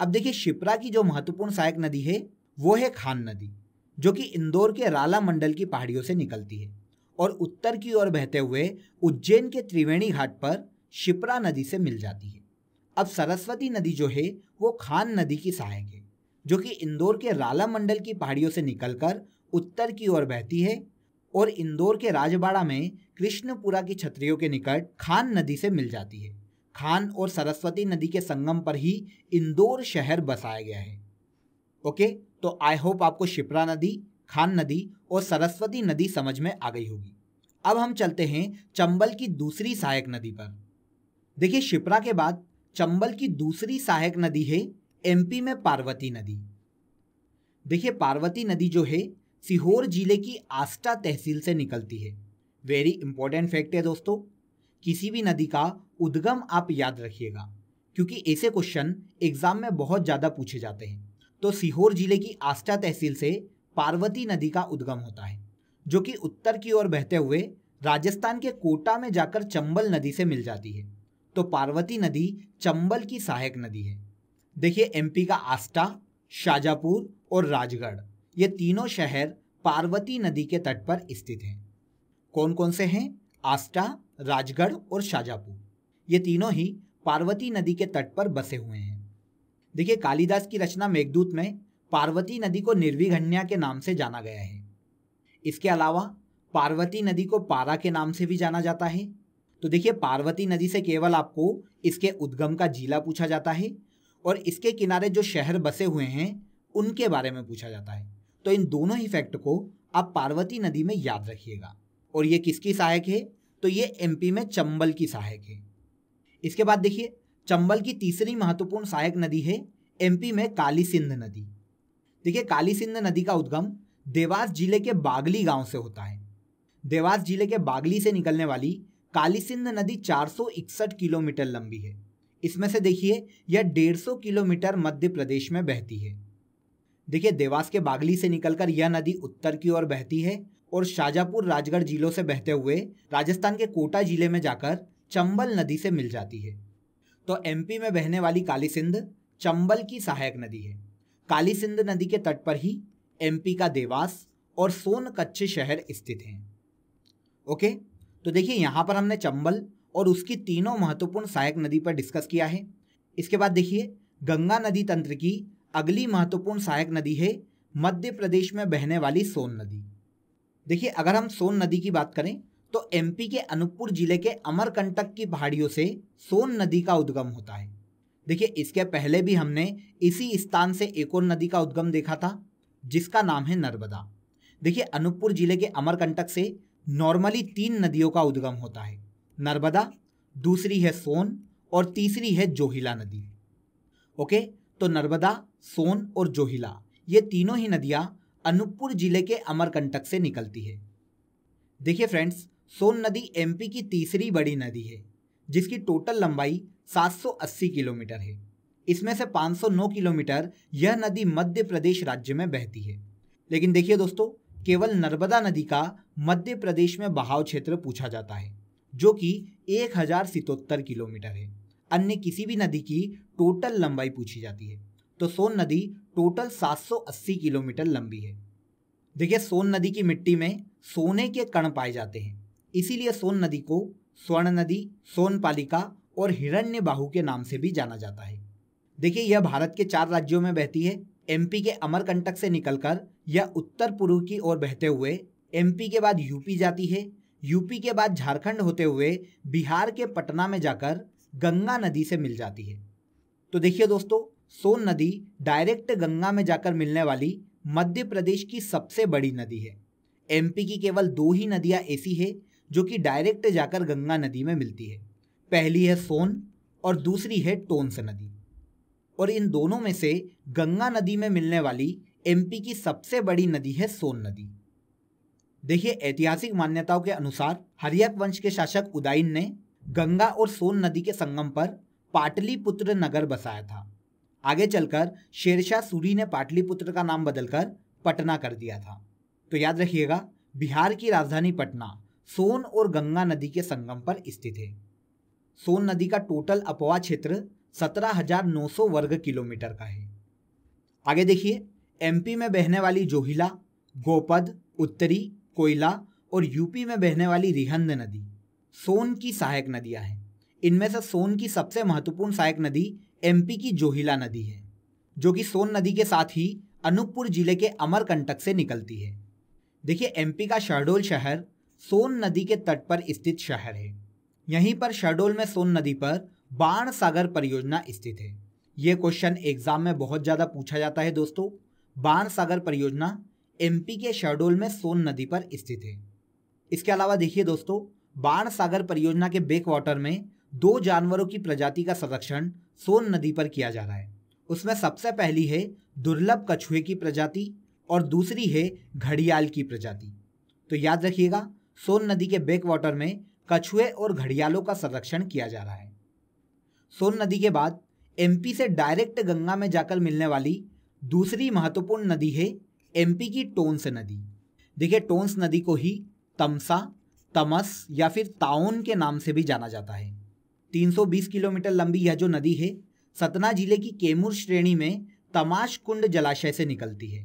अब देखिए शिप्रा की जो महत्वपूर्ण सहायक नदी है वो है खान नदी जो कि इंदौर के राला मंडल की पहाड़ियों से निकलती है और उत्तर की ओर बहते हुए उज्जैन के त्रिवेणी घाट पर शिप्रा नदी से मिल जाती है अब सरस्वती नदी जो है वो खान नदी की सहायक है जो कि इंदौर के राला मंडल की पहाड़ियों से निकलकर उत्तर की ओर बहती है और इंदौर के राजबाड़ा में कृष्णपुरा की छतरियों के निकट खान नदी से मिल जाती है खान और सरस्वती नदी के संगम पर ही इंदौर शहर बसाया गया है ओके तो आई होप आपको शिप्रा नदी खान नदी और सरस्वती नदी समझ में आ गई होगी अब हम चलते हैं चंबल की दूसरी सहायक नदी पर देखिए शिप्रा के बाद चंबल की दूसरी सहायक नदी है एमपी में पार्वती नदी देखिए पार्वती नदी जो है सीहोर जिले की आस्टा तहसील से निकलती है वेरी इंपॉर्टेंट फैक्ट है दोस्तों किसी भी नदी का उद्गम आप याद रखिएगा क्योंकि ऐसे क्वेश्चन एग्जाम में बहुत ज़्यादा पूछे जाते हैं तो सीहोर जिले की आस्टा तहसील से पार्वती नदी का उद्गम होता है जो कि उत्तर की ओर बहते हुए राजस्थान के कोटा में जाकर चंबल नदी से मिल जाती है तो पार्वती नदी चंबल की सहायक नदी है देखिए एमपी का आस्टा शाजापुर और राजगढ़ ये तीनों शहर पार्वती नदी के तट पर स्थित हैं कौन कौन से हैं आस्टा राजगढ़ और शाजापुर ये तीनों ही पार्वती नदी के तट पर बसे हुए हैं देखिए कालिदास की रचना मेघदूत में पार्वती नदी को निर्विघन्या के नाम से जाना गया है इसके अलावा पार्वती नदी को पारा के नाम से भी जाना जाता है तो देखिए पार्वती नदी से केवल आपको इसके उद्गम का जिला पूछा जाता है और इसके किनारे जो शहर बसे हुए हैं उनके बारे में पूछा जाता है तो इन दोनों ही फैक्ट को आप पार्वती नदी में याद रखिएगा और ये किसकी सहायक है तो ये एमपी में चंबल की सहायक है इसके बाद देखिए चंबल की तीसरी महत्वपूर्ण सहायक नदी है एमपी में काली सिंध नदी देखिए काली सिंध नदी का उद्गम देवास जिले के बागली गांव से होता है देवास जिले के बागली से निकलने वाली काली सिंध नदी 461 किलोमीटर लंबी है इसमें से देखिए यह 150 किलोमीटर मध्य प्रदेश में बहती है देखिए देवास के बागली से निकलकर यह नदी उत्तर की ओर बहती है और शाजापुर राजगढ़ जिलों से बहते हुए राजस्थान के कोटा जिले में जाकर चंबल नदी से मिल जाती है तो एमपी में बहने वाली काली सिंध चंबल की सहायक नदी है काली सिंध नदी के तट पर ही एमपी का देवास और सोन कच्छ शहर स्थित हैं ओके तो देखिए यहाँ पर हमने चंबल और उसकी तीनों महत्वपूर्ण सहायक नदी पर डिस्कस किया है इसके बाद देखिए गंगा नदी तंत्र की अगली महत्वपूर्ण सहायक नदी है मध्य प्रदेश में बहने वाली सोन नदी देखिए अगर हम सोन नदी की बात करें तो एमपी के अनूपपुर जिले के अमरकंटक की पहाड़ियों से सोन नदी का उद्गम होता है देखिए इसके पहले भी हमने इसी स्थान से एक और नदी का उद्गम देखा था जिसका नाम है नर्मदा देखिए अनूपपुर जिले के अमरकंटक से नॉर्मली तीन नदियों का उद्गम होता है नर्मदा दूसरी है सोन और तीसरी है जोहिला नदी ओके तो नर्मदा सोन और जोहिला ये तीनों ही नदियाँ अनूपपुर जिले के अमरकंटक से निकलती है देखिए फ्रेंड्स सोन नदी एमपी की तीसरी बड़ी नदी है जिसकी टोटल लंबाई 780 किलोमीटर है इसमें से 509 किलोमीटर यह नदी मध्य प्रदेश राज्य में बहती है लेकिन देखिए दोस्तों केवल नर्मदा नदी का मध्य प्रदेश में बहाव क्षेत्र पूछा जाता है जो कि एक हजार किलोमीटर है अन्य किसी भी नदी की टोटल लंबाई पूछी जाती है तो सोन नदी टोटल 780 किलोमीटर लंबी है देखिए सोन नदी की मिट्टी में सोने के कण पाए जाते हैं इसीलिए सोन नदी को स्वर्ण नदी सोनपालिका और हिरण्य बाहू के नाम से भी जाना जाता है देखिए यह भारत के चार राज्यों में बहती है एमपी के अमरकंटक से निकलकर यह उत्तर पूर्व की ओर बहते हुए एमपी के बाद यूपी जाती है यूपी के बाद झारखंड होते हुए बिहार के पटना में जाकर गंगा नदी से मिल जाती है तो देखिए दोस्तों सोन नदी डायरेक्ट गंगा में जाकर मिलने वाली मध्य प्रदेश की सबसे बड़ी नदी है एमपी की केवल दो ही नदियाँ ऐसी है जो कि डायरेक्ट जाकर गंगा नदी में मिलती है पहली है सोन और दूसरी है टोंस नदी और इन दोनों में से गंगा नदी में मिलने वाली एमपी की सबसे बड़ी नदी है सोन नदी देखिए ऐतिहासिक मान्यताओं के अनुसार हरियक वंश के शासक उदयन ने गंगा और सोन नदी के संगम पर पाटलीपुत्र नगर बसाया था आगे चलकर शेरशाह सूरी ने पाटलिपुत्र का नाम बदलकर पटना कर दिया था तो याद रखिएगा बिहार की राजधानी पटना सोन और गंगा नदी के संगम पर स्थित है सोन नदी का टोटल अपवा क्षेत्र 17,900 वर्ग किलोमीटर का है आगे देखिए एमपी में बहने वाली जोहिला गोपद उत्तरी कोयला और यूपी में बहने वाली रिहंद नदी सोन की सहायक नदियां हैं इनमें से सोन की सबसे महत्वपूर्ण सहायक नदी एमपी की जोहिला नदी है जो कि सोन नदी के साथ ही अनूपपुर जिले के अमरकंटक से निकलती है देखिए एमपी का शहडोल शहर सोन नदी के तट पर स्थित शहर है यहीं पर शहडोल में सोन नदी पर बाण सागर परियोजना स्थित है ये क्वेश्चन एग्जाम में बहुत ज़्यादा पूछा जाता है दोस्तों बाण सागर परियोजना एमपी के शहडोल में सोन नदी पर स्थित है इसके अलावा देखिए दोस्तों बाण सागर परियोजना के बेक वाटर में दो जानवरों की प्रजाति का संरक्षण सोन नदी पर किया जा रहा है उसमें सबसे पहली है दुर्लभ कछुए की प्रजाति और दूसरी है घड़ियाल की प्रजाति तो याद रखिएगा सोन नदी के बैक वाटर में कछुए और घड़ियालों का संरक्षण किया जा रहा है सोन नदी के बाद एमपी से डायरेक्ट गंगा में जाकर मिलने वाली दूसरी महत्वपूर्ण नदी है एमपी की टोंस नदी देखिए टोंस नदी को ही तमसा तमस या फिर ताउन के नाम से भी जाना जाता है 320 किलोमीटर लंबी यह जो नदी है सतना जिले की केमूर श्रेणी में तमाश कुंड जलाशय से निकलती है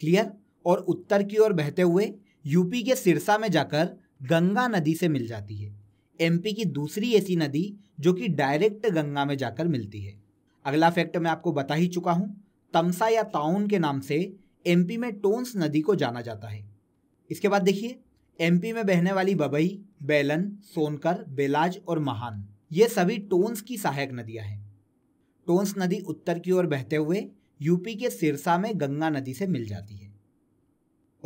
क्लियर और उत्तर की ओर बहते हुए यूपी के सिरसा में जाकर गंगा नदी से मिल जाती है एमपी की दूसरी ऐसी नदी जो कि डायरेक्ट गंगा में जाकर मिलती है अगला फैक्ट मैं आपको बता ही चुका हूँ तमसा या ताउन के नाम से एमपी में टोन्स नदी को जाना जाता है इसके बाद देखिए एमपी में बहने वाली बबई बेलन सोनकर बेलाज और महान ये सभी टोन्स की सहायक नदियां हैं टोन्स नदी उत्तर की ओर बहते हुए यूपी के सिरसा में गंगा नदी से मिल जाती है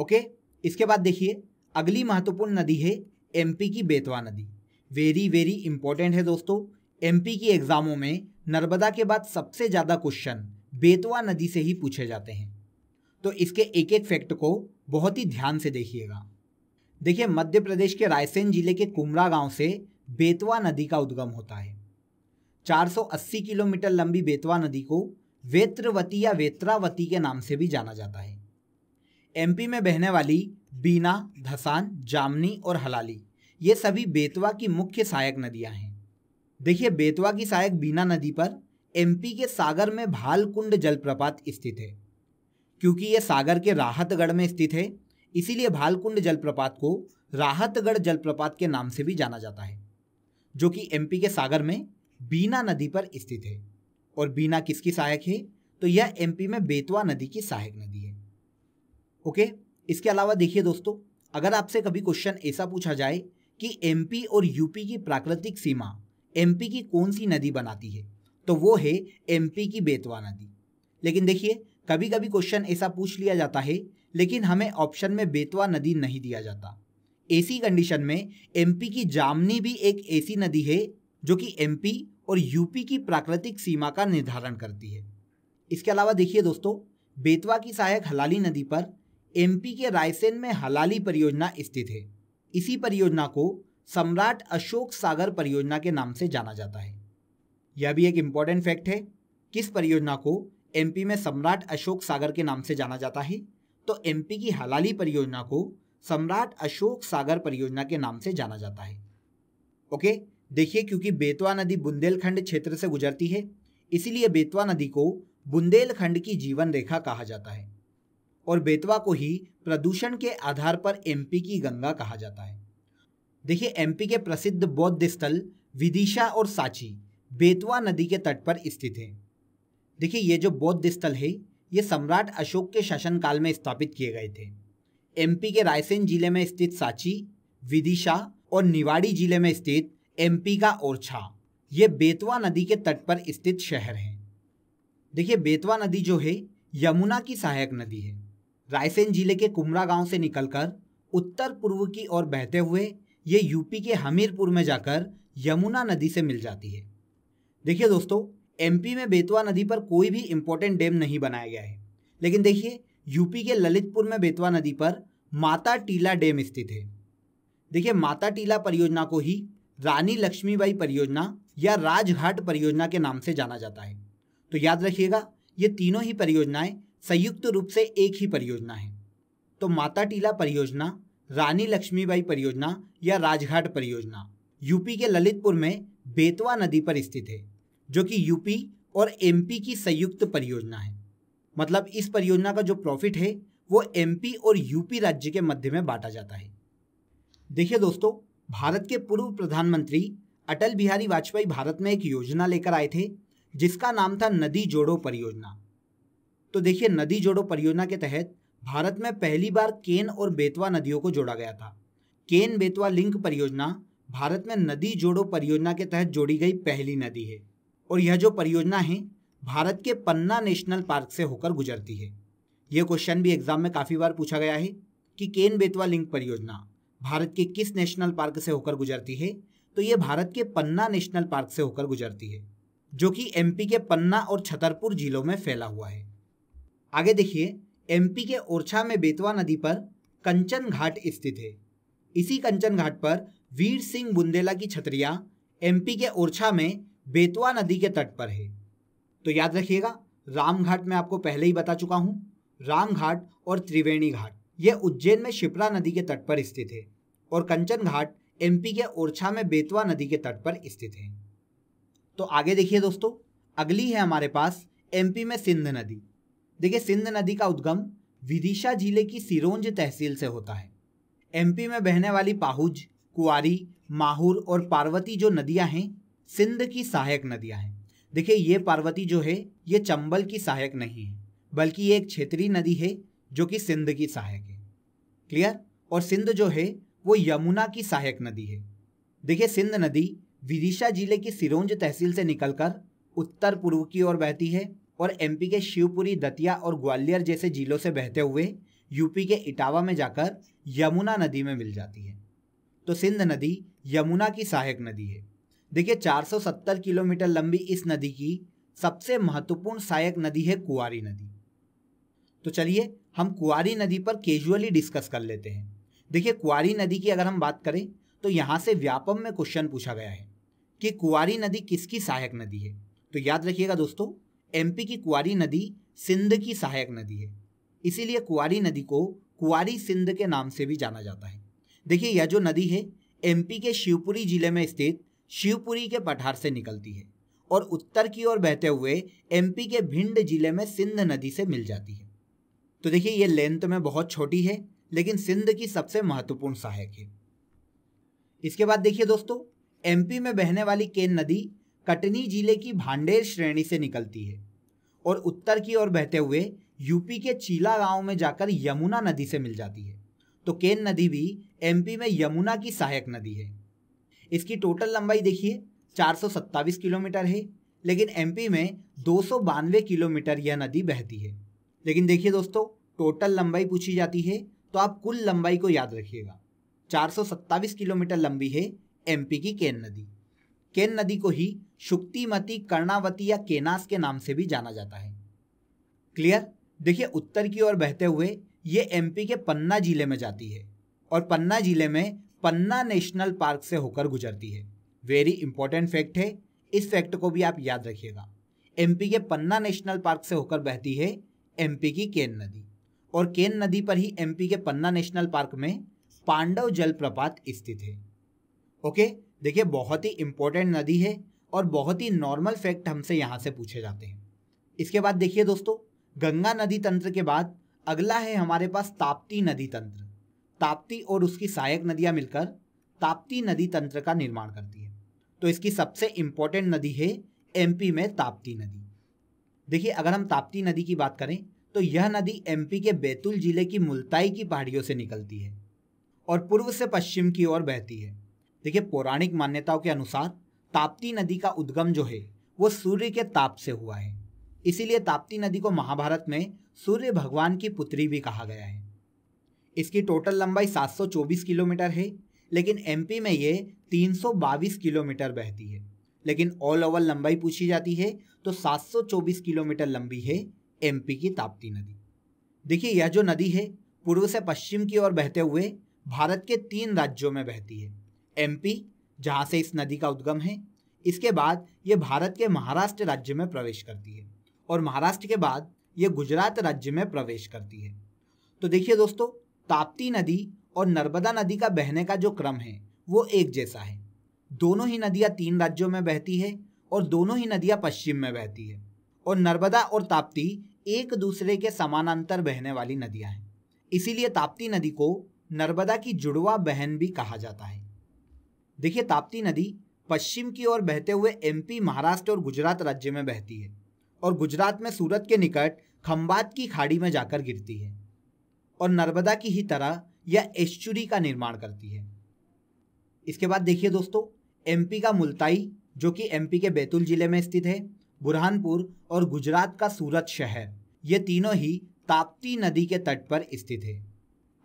ओके इसके बाद देखिए अगली महत्वपूर्ण नदी है एमपी की बेतवा नदी वेरी वेरी इंपॉर्टेंट है दोस्तों एमपी की एग्ज़ामों में नर्मदा के बाद सबसे ज़्यादा क्वेश्चन बेतवा नदी से ही पूछे जाते हैं तो इसके एक एक फैक्ट को बहुत ही ध्यान से देखिएगा देखिए मध्य प्रदेश के रायसेन जिले के कुमरा गांव से बेतवा नदी का उद्गम होता है 480 किलोमीटर लंबी बेतवा नदी को वेत्रवती या वेत्रावती के नाम से भी जाना जाता है एमपी में बहने वाली बीना धसान जामनी और हलाली ये सभी बेतवा की मुख्य सहायक नदियां हैं देखिए बेतवा की सहायक बीना नदी पर एमपी के सागर में भालकुंड जलप्रपात स्थित है क्योंकि ये सागर के राहतगढ़ में स्थित है इसीलिए भालकुंड जलप्रपात को राहतगढ़ जलप्रपात के नाम से भी जाना जाता है जो कि एमपी के सागर में बीना नदी पर स्थित है और बीना किसकी सहायक है तो यह एमपी में बेतवा नदी की सहायक नदी है ओके इसके अलावा देखिए दोस्तों अगर आपसे कभी क्वेश्चन ऐसा पूछा जाए कि एमपी और यूपी की प्राकृतिक सीमा एमपी की कौन सी नदी बनाती है तो वो है एमपी की बेतवा नदी लेकिन देखिए कभी कभी क्वेश्चन ऐसा पूछ लिया जाता है लेकिन हमें ऑप्शन में बेतवा नदी नहीं दिया जाता ऐसी कंडीशन में एमपी की जामनी भी एक ऐसी नदी है जो कि एमपी और यूपी की प्राकृतिक सीमा का निर्धारण करती है इसके अलावा देखिए दोस्तों बेतवा की सहायक हलाली नदी पर एमपी के रायसेन में हलाली परियोजना स्थित है इसी परियोजना को सम्राट अशोक सागर परियोजना के नाम से जाना जाता है यह भी एक इम्पॉर्टेंट फैक्ट है किस परियोजना को एमपी में सम्राट अशोक सागर के नाम से जाना जाता है तो एमपी की हलाली परियोजना को सम्राट अशोक सागर परियोजना के नाम से जाना जाता है ओके देखिए क्योंकि बेतवा नदी बुंदेलखंड क्षेत्र से गुजरती है इसीलिए बेतवा नदी को बुंदेलखंड की जीवन रेखा कहा जाता है और बेतवा को ही प्रदूषण के आधार पर एमपी की गंगा कहा जाता है देखिए एमपी के प्रसिद्ध बौद्ध स्थल विदिशा और सांची बेतवा नदी के तट पर स्थित है देखिए ये जो बौद्ध स्थल है ये सम्राट अशोक के शासनकाल में स्थापित किए गए थे एमपी के रायसेन जिले में स्थित सांची विदिशा और निवाड़ी जिले में स्थित एमपी का ओरछा ये बेतवा नदी के तट पर स्थित शहर हैं देखिए बेतवा नदी जो है यमुना की सहायक नदी है रायसेन जिले के कुमरा गांव से निकलकर उत्तर पूर्व की ओर बहते हुए ये यूपी के हमीरपुर में जाकर यमुना नदी से मिल जाती है देखिए दोस्तों एमपी में बेतवा नदी पर कोई भी इम्पोर्टेंट डैम नहीं बनाया गया है लेकिन देखिए यूपी के ललितपुर में बेतवा नदी पर माता टीला डैम स्थित है देखिए माता टीला परियोजना को ही रानी लक्ष्मीबाई परियोजना या राजघाट परियोजना के नाम से जाना जाता है तो याद रखिएगा ये तीनों ही परियोजनाएं संयुक्त रूप से एक ही परियोजना है तो माता टीला परियोजना रानी लक्ष्मीबाई परियोजना या राजघाट परियोजना यूपी के ललितपुर में बेतवा नदी पर स्थित है जो कि यूपी और एमपी की संयुक्त परियोजना है मतलब इस परियोजना का जो प्रॉफिट है वो एमपी और यूपी राज्य के मध्य में बांटा जाता है देखिए दोस्तों भारत के पूर्व प्रधानमंत्री अटल बिहारी वाजपेयी भारत में एक योजना लेकर आए थे जिसका नाम था नदी जोड़ो परियोजना तो देखिए नदी जोड़ो परियोजना के तहत भारत में पहली बार केन और बेतवा नदियों को जोड़ा गया था केन बेतवा लिंक परियोजना भारत में नदी जोड़ो परियोजना के तहत जोड़ी गई पहली नदी है और यह जो परियोजना है भारत के पन्ना नेशनल पार्क से होकर गुजरती है यह क्वेश्चन भी एग्जाम में काफ़ी बार पूछा गया है कि केन बेतवा लिंक परियोजना भारत के किस नेशनल पार्क से होकर गुजरती है तो ये भारत के पन्ना नेशनल पार्क से होकर गुजरती है जो कि एमपी के पन्ना और छतरपुर जिलों में फैला हुआ है आगे देखिए एमपी के ओरछा में बेतवा नदी पर कंचन घाट स्थित है इसी कंचन घाट पर वीर सिंह बुंदेला की छतरिया एमपी के ओरछा में बेतवा नदी के तट पर है तो याद रखिएगा रामघाट में आपको पहले ही बता चुका हूँ राम घाट और त्रिवेणी घाट यह उज्जैन में शिप्रा नदी के तट पर स्थित है और कंचन घाट एमपी के ओरछा में बेतवा नदी के तट पर स्थित है तो आगे देखिए दोस्तों अगली है हमारे पास एमपी में सिंध नदी देखिए सिंध नदी का उद्गम विदिशा जिले की सिरोंज तहसील से होता है एमपी में बहने वाली पाहुज कुआरी माहूर और पार्वती जो नदियां हैं सिंध की सहायक नदियां हैं देखिए ये पार्वती जो है ये चंबल की सहायक नहीं है बल्कि ये एक क्षेत्रीय नदी है जो कि सिंध की सहायक है क्लियर और सिंध जो है वो यमुना की सहायक नदी है देखिए सिंध नदी विदिशा जिले की सिरोंज तहसील से निकलकर उत्तर पूर्व की ओर बहती है और एमपी के शिवपुरी दतिया और ग्वालियर जैसे जिलों से बहते हुए यूपी के इटावा में जाकर यमुना नदी में मिल जाती है तो सिंध नदी यमुना की सहायक नदी है देखिए 470 किलोमीटर लंबी इस नदी की सबसे महत्वपूर्ण सहायक नदी है कुआरी नदी तो चलिए हम कुआरी नदी पर केजुअली डिस्कस कर लेते हैं देखिए कुआरी नदी की अगर हम बात करें तो यहाँ से व्यापम में क्वेश्चन पूछा गया है कि कुआरी नदी किसकी सहायक नदी है तो याद रखिएगा दोस्तों एमपी की कुआरी नदी सिंध की सहायक नदी है इसीलिए कुआरी नदी को कुआरी सिंध के नाम से भी जाना जाता है देखिए यह जो नदी है एमपी के शिवपुरी जिले में स्थित शिवपुरी के पठार से निकलती है और उत्तर की ओर बहते हुए एमपी के भिंड जिले में सिंध नदी से मिल जाती है तो देखिए ये लेंथ तो में बहुत छोटी है लेकिन सिंध की सबसे महत्वपूर्ण सहायक है इसके बाद देखिए दोस्तों एमपी में बहने वाली केन नदी कटनी जिले की भांडेर श्रेणी से निकलती है और उत्तर की ओर बहते हुए यूपी के चीला गांव में जाकर यमुना नदी से मिल जाती है तो केन नदी भी एमपी में यमुना की सहायक नदी है इसकी टोटल लंबाई देखिए चार किलोमीटर है लेकिन एमपी में दो किलोमीटर यह नदी बहती है लेकिन देखिए दोस्तों टोटल लंबाई पूछी जाती है तो आप कुल लंबाई को याद रखिएगा चार किलोमीटर लंबी है एमपी की केन नदी केन नदी को ही शुक्तिमती कर्णावती या केनास के नाम से भी जाना जाता है क्लियर देखिए उत्तर की ओर बहते हुए ये एमपी के पन्ना जिले में जाती है और पन्ना जिले में पन्ना नेशनल पार्क से होकर गुजरती है वेरी इंपॉर्टेंट फैक्ट है इस फैक्ट को भी आप याद रखिएगा एमपी के पन्ना नेशनल पार्क से होकर बहती है एमपी की केन नदी और केन नदी पर ही एमपी के पन्ना नेशनल पार्क में पांडव जलप्रपात स्थित है ओके देखिए बहुत ही इंपॉर्टेंट नदी है और बहुत ही नॉर्मल फैक्ट हमसे यहाँ से पूछे जाते हैं इसके बाद देखिए दोस्तों गंगा नदी तंत्र के बाद अगला है हमारे पास ताप्ती नदी तंत्र ताप्ती और उसकी सहायक नदियाँ मिलकर ताप्ती नदी तंत्र का निर्माण करती है तो इसकी सबसे इम्पोर्टेंट नदी है एमपी में ताप्ती नदी देखिए अगर हम ताप्ती नदी की बात करें तो यह नदी एमपी के बैतूल जिले की मुल्ताई की पहाड़ियों से निकलती है और पूर्व से पश्चिम की ओर बहती है देखिए पौराणिक मान्यताओं के अनुसार ताप्ती नदी का उद्गम जो है वो सूर्य के ताप से हुआ है इसीलिए ताप्ती नदी को महाभारत में सूर्य भगवान की पुत्री भी कहा गया है इसकी टोटल लंबाई 724 किलोमीटर है लेकिन एमपी में ये 322 किलोमीटर बहती है लेकिन ऑल ओवर लंबाई पूछी जाती है तो 724 किलोमीटर लंबी है एमपी की ताप्ती नदी देखिए यह जो नदी है पूर्व से पश्चिम की ओर बहते हुए भारत के तीन राज्यों में बहती है एमपी जहाँ से इस नदी का उद्गम है इसके बाद ये भारत के महाराष्ट्र राज्य में प्रवेश करती है और महाराष्ट्र के बाद ये गुजरात राज्य में प्रवेश करती है तो देखिए दोस्तों ताप्ती नदी और नर्मदा नदी का बहने का जो क्रम है वो एक जैसा है दोनों ही नदियाँ तीन राज्यों में बहती है और दोनों ही नदियाँ पश्चिम में बहती है और नर्मदा और ताप्ती एक दूसरे के समानांतर बहने वाली नदियाँ हैं इसीलिए ताप्ती नदी को नर्मदा की जुड़वा बहन भी कहा जाता है देखिए ताप्ती नदी पश्चिम की ओर बहते हुए एमपी महाराष्ट्र और गुजरात राज्य में बहती है और गुजरात में सूरत के निकट खम्बात की खाड़ी में जाकर गिरती है और नर्मदा की ही तरह यह एश्चुरी का निर्माण करती है इसके बाद देखिए दोस्तों एमपी का मुल्ताई जो कि एमपी के बैतूल जिले में स्थित है बुरहानपुर और गुजरात का सूरत शहर ये तीनों ही ताप्ती नदी के तट पर स्थित है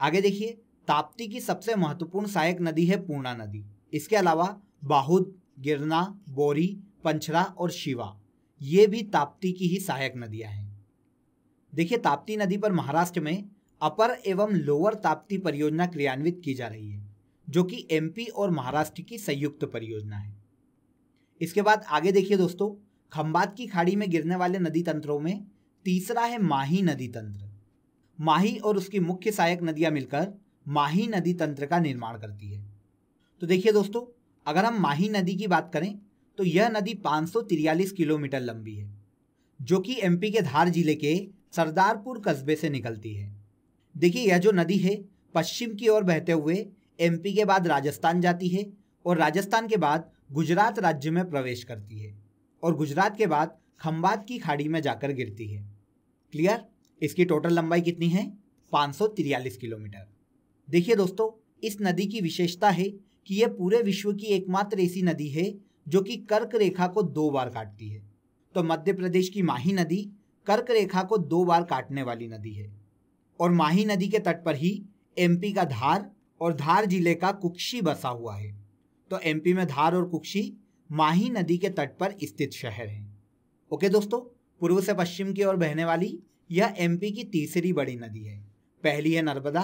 आगे देखिए ताप्ती की सबसे महत्वपूर्ण सहायक नदी है पूर्णा नदी इसके अलावा बाहुद गिरना बोरी पंचरा और शिवा ये भी ताप्ती की ही सहायक नदियां हैं देखिए ताप्ती नदी पर महाराष्ट्र में अपर एवं लोअर ताप्ती परियोजना क्रियान्वित की जा रही है जो कि एमपी और महाराष्ट्र की संयुक्त परियोजना है इसके बाद आगे देखिए दोस्तों खम्बात की खाड़ी में गिरने वाले नदी तंत्रों में तीसरा है माही नदी तंत्र माही और उसकी मुख्य सहायक नदियाँ मिलकर माही नदी तंत्र का निर्माण करती है तो देखिए दोस्तों अगर हम माही नदी की बात करें तो यह नदी पाँच किलोमीटर लंबी है जो कि एमपी के धार जिले के सरदारपुर कस्बे से निकलती है देखिए यह जो नदी है पश्चिम की ओर बहते हुए एमपी के बाद राजस्थान जाती है और राजस्थान के बाद गुजरात राज्य में प्रवेश करती है और गुजरात के बाद खम्बात की खाड़ी में जाकर गिरती है क्लियर इसकी टोटल लंबाई कितनी है पाँच किलोमीटर देखिए दोस्तों इस नदी की विशेषता है कि यह पूरे विश्व की एकमात्र ऐसी नदी है जो कि कर्क रेखा को दो बार काटती है तो मध्य प्रदेश की माही नदी कर्क रेखा को दो बार काटने वाली नदी है और माही नदी के तट पर ही एमपी का धार और धार जिले का कुक्षी बसा हुआ है तो एमपी में धार और कुक्षी माही नदी के तट पर स्थित शहर है ओके दोस्तों पूर्व से पश्चिम की ओर बहने वाली यह एमपी की तीसरी बड़ी नदी है पहली है नर्मदा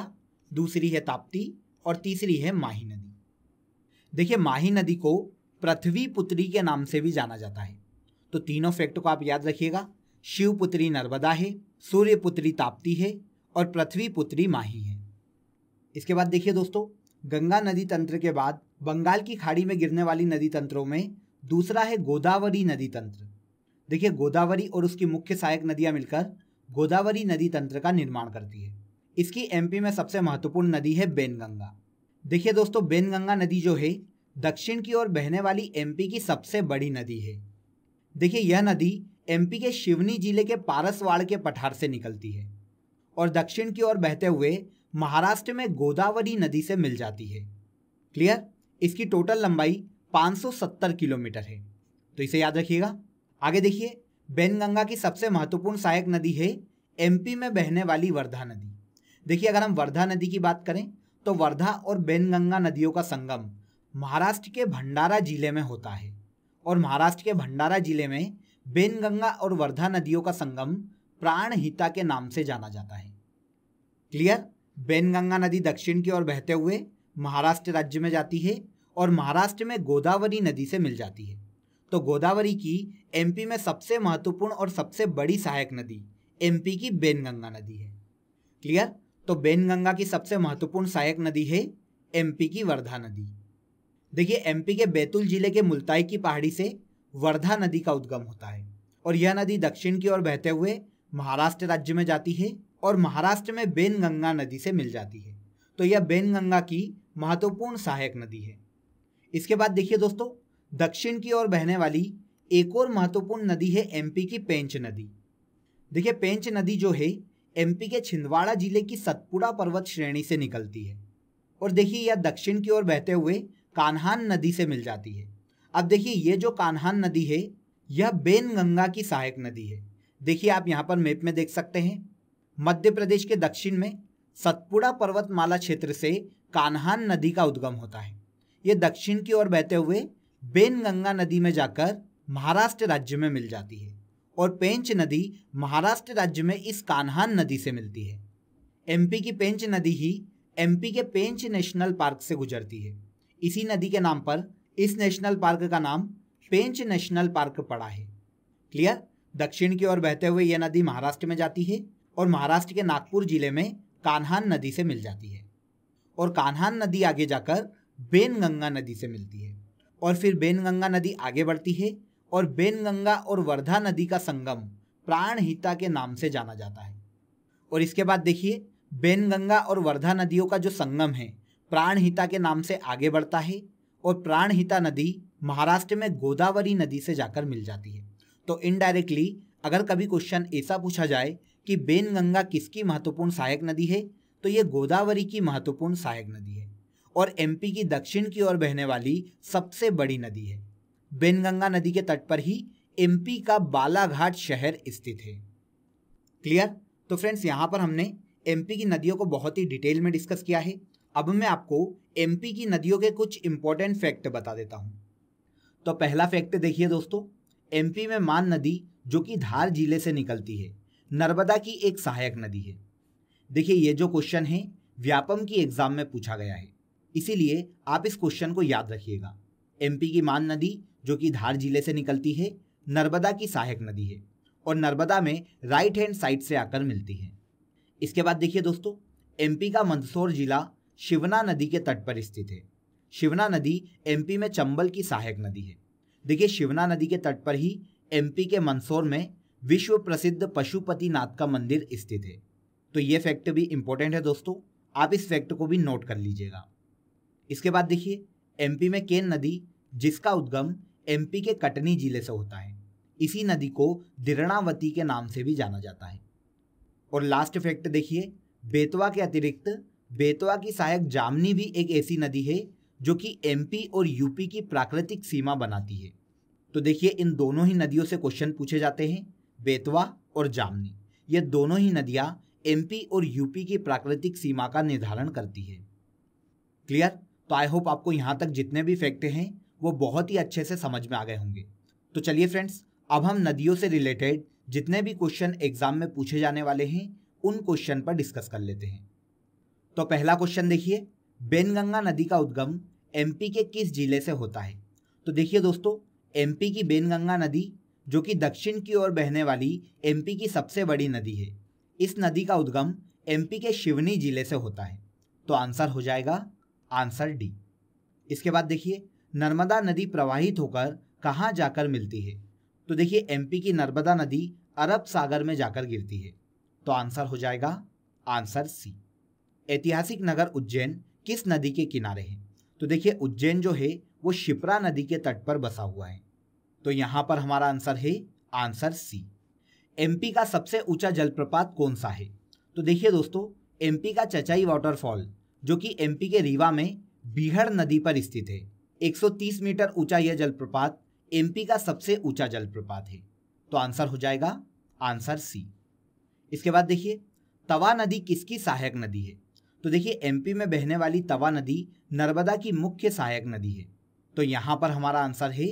दूसरी है ताप्ती और तीसरी है माही नदी देखिए माही नदी को पृथ्वी पुत्री के नाम से भी जाना जाता है तो तीनों फैक्ट को आप याद रखिएगा शिव पुत्री नर्मदा है सूर्य पुत्री ताप्ती है और पृथ्वी पुत्री माही है इसके बाद देखिए दोस्तों गंगा नदी तंत्र के बाद बंगाल की खाड़ी में गिरने वाली नदी तंत्रों में दूसरा है गोदावरी नदी तंत्र देखिए गोदावरी और उसकी मुख्य सहायक नदियाँ मिलकर गोदावरी नदी तंत्र का निर्माण करती है इसकी एमपी में सबसे महत्वपूर्ण नदी है बेनगंगा देखिए दोस्तों बेनगंगा नदी जो है दक्षिण की ओर बहने वाली एमपी की सबसे बड़ी नदी है देखिए यह नदी एमपी के शिवनी जिले के पारसवाड़ के पठार से निकलती है और दक्षिण की ओर बहते हुए महाराष्ट्र में गोदावरी नदी से मिल जाती है क्लियर इसकी टोटल लंबाई 570 किलोमीटर है तो इसे याद रखिएगा आगे देखिए बैनगंगा की सबसे महत्वपूर्ण सहायक नदी है एमपी में बहने वाली वर्धा नदी देखिए अगर हम वर्धा नदी की बात करें तो वर्धा और बैनगंगा नदियों का संगम महाराष्ट्र के भंडारा जिले में होता है और महाराष्ट्र के भंडारा जिले में बैनगंगा और वर्धा नदियों का संगम प्राणहिता के नाम से जाना जाता है क्लियर बैनगंगा नदी दक्षिण की ओर बहते हुए महाराष्ट्र राज्य में जाती है और महाराष्ट्र में गोदावरी नदी से मिल जाती है तो गोदावरी की एमपी में सबसे महत्वपूर्ण और सबसे बड़ी सहायक नदी एमपी की बेनगंगा नदी है क्लियर तो बेनगंगा की सबसे महत्वपूर्ण सहायक नदी है एमपी की वर्धा नदी देखिए एमपी के बैतूल जिले के मुल्ताई की पहाड़ी से वर्धा नदी का उद्गम होता है और यह नदी दक्षिण की ओर बहते हुए महाराष्ट्र राज्य में जाती है और महाराष्ट्र में बेनगंगा नदी से मिल जाती है तो यह बेनगंगा की महत्वपूर्ण सहायक नदी है इसके बाद देखिए दोस्तों दक्षिण की ओर बहने वाली एक और महत्वपूर्ण नदी है एमपी की पेंच नदी देखिए पेंच नदी जो है एमपी के छिंदवाड़ा जिले की सतपुड़ा पर्वत श्रेणी से निकलती है और देखिए यह दक्षिण की ओर बहते हुए कान्हान नदी से मिल जाती है अब देखिए ये जो कान्हान नदी है यह गंगा की सहायक नदी है देखिए आप यहाँ पर मैप में देख सकते हैं मध्य प्रदेश के दक्षिण में सतपुड़ा पर्वतमाला क्षेत्र से कान्हान नदी का उद्गम होता है ये दक्षिण की ओर बहते हुए बेनगंगा नदी में जाकर महाराष्ट्र राज्य में मिल जाती है और पेंच नदी महाराष्ट्र राज्य में इस कान्हान नदी से मिलती है एमपी की पेंच नदी ही एमपी के पेंच नेशनल पार्क से गुजरती है इसी नदी के नाम पर इस नेशनल पार्क का नाम पेंच नेशनल पार्क पड़ा है क्लियर दक्षिण की ओर बहते हुए यह नदी महाराष्ट्र में जाती है और महाराष्ट्र के नागपुर जिले में कान्हान नदी से मिल जाती है और कान्हान नदी आगे जाकर गंगा नदी से मिलती है और फिर गंगा नदी आगे बढ़ती है और गंगा और वर्धा नदी का संगम प्राणहिता के नाम से जाना जाता है और इसके बाद देखिए गंगा और वर्धा नदियों का जो संगम है प्राणहिता के नाम से आगे बढ़ता है और प्राणहिता नदी महाराष्ट्र में गोदावरी नदी से जाकर मिल जाती है तो इनडायरेक्टली अगर कभी क्वेश्चन ऐसा पूछा जाए कि गंगा किसकी महत्वपूर्ण सहायक नदी है तो ये गोदावरी की महत्वपूर्ण सहायक नदी है और एमपी की दक्षिण की ओर बहने वाली सबसे बड़ी नदी है बेनगंगा नदी के तट पर ही एमपी का बालाघाट शहर स्थित है क्लियर तो फ्रेंड्स यहाँ पर हमने एमपी की नदियों को बहुत ही डिटेल में डिस्कस किया है अब मैं आपको एमपी की नदियों के कुछ इंपॉर्टेंट फैक्ट बता देता हूँ तो पहला फैक्ट देखिए दोस्तों एमपी में मान नदी जो कि धार जिले से निकलती है नर्मदा की एक सहायक नदी है देखिए ये जो क्वेश्चन है व्यापम की एग्जाम में पूछा गया है इसीलिए आप इस क्वेश्चन को याद रखिएगा एमपी की मान नदी जो कि धार जिले से निकलती है नर्मदा की सहायक नदी है और नर्मदा में राइट हैंड साइड से आकर मिलती है इसके बाद देखिए दोस्तों एमपी का मंदसौर जिला शिवना नदी के तट पर स्थित है शिवना नदी एमपी में चंबल की सहायक नदी है देखिए शिवना नदी के तट पर ही एमपी के मंदसौर में विश्व प्रसिद्ध पशुपति नाथ का मंदिर स्थित है तो ये फैक्ट भी इम्पोर्टेंट है दोस्तों आप इस फैक्ट को भी नोट कर लीजिएगा इसके बाद देखिए एमपी में केन नदी जिसका उद्गम एमपी के कटनी जिले से होता है इसी नदी को दिरणावती के नाम से भी जाना जाता है और लास्ट इफेक्ट देखिए बेतवा के अतिरिक्त बेतवा की सहायक जामनी भी एक ऐसी नदी है जो कि एमपी और यूपी की प्राकृतिक सीमा बनाती है तो देखिए इन दोनों ही नदियों से क्वेश्चन पूछे जाते हैं बेतवा और जामनी ये दोनों ही नदियाँ एमपी और यूपी की प्राकृतिक सीमा का निर्धारण करती है क्लियर तो आई होप आपको यहाँ तक जितने भी फैक्ट हैं वो बहुत ही अच्छे से समझ में आ गए होंगे तो चलिए फ्रेंड्स अब हम नदियों से रिलेटेड जितने भी क्वेश्चन एग्जाम में पूछे जाने वाले हैं उन क्वेश्चन पर डिस्कस कर लेते हैं तो पहला क्वेश्चन देखिए बेनगंगा नदी का उद्गम एमपी के किस जिले से होता है तो देखिए दोस्तों एमपी की बेनगंगा नदी जो कि दक्षिण की ओर बहने वाली एमपी की सबसे बड़ी नदी है इस नदी का उद्गम एमपी के शिवनी जिले से होता है तो आंसर हो जाएगा आंसर डी इसके बाद देखिए नर्मदा नदी प्रवाहित होकर कहाँ जाकर मिलती है तो देखिए एमपी की नर्मदा नदी अरब सागर में जाकर गिरती है तो आंसर हो जाएगा आंसर सी ऐतिहासिक नगर उज्जैन किस नदी के किनारे है तो देखिए उज्जैन जो है वो शिप्रा नदी के तट पर बसा हुआ है तो यहाँ पर हमारा आंसर है आंसर सी एमपी का सबसे ऊंचा जलप्रपात कौन सा है तो देखिए दोस्तों एमपी का चचाई वाटरफॉल जो कि एमपी के रीवा में बीहड़ नदी पर स्थित है 130 मीटर ऊंचा यह जलप्रपात एमपी का सबसे ऊंचा जलप्रपात है तो आंसर हो जाएगा आंसर सी इसके बाद देखिए तवा नदी किसकी सहायक नदी है तो देखिए एमपी में बहने वाली तवा नदी नर्मदा की मुख्य सहायक नदी है तो यहां पर हमारा आंसर है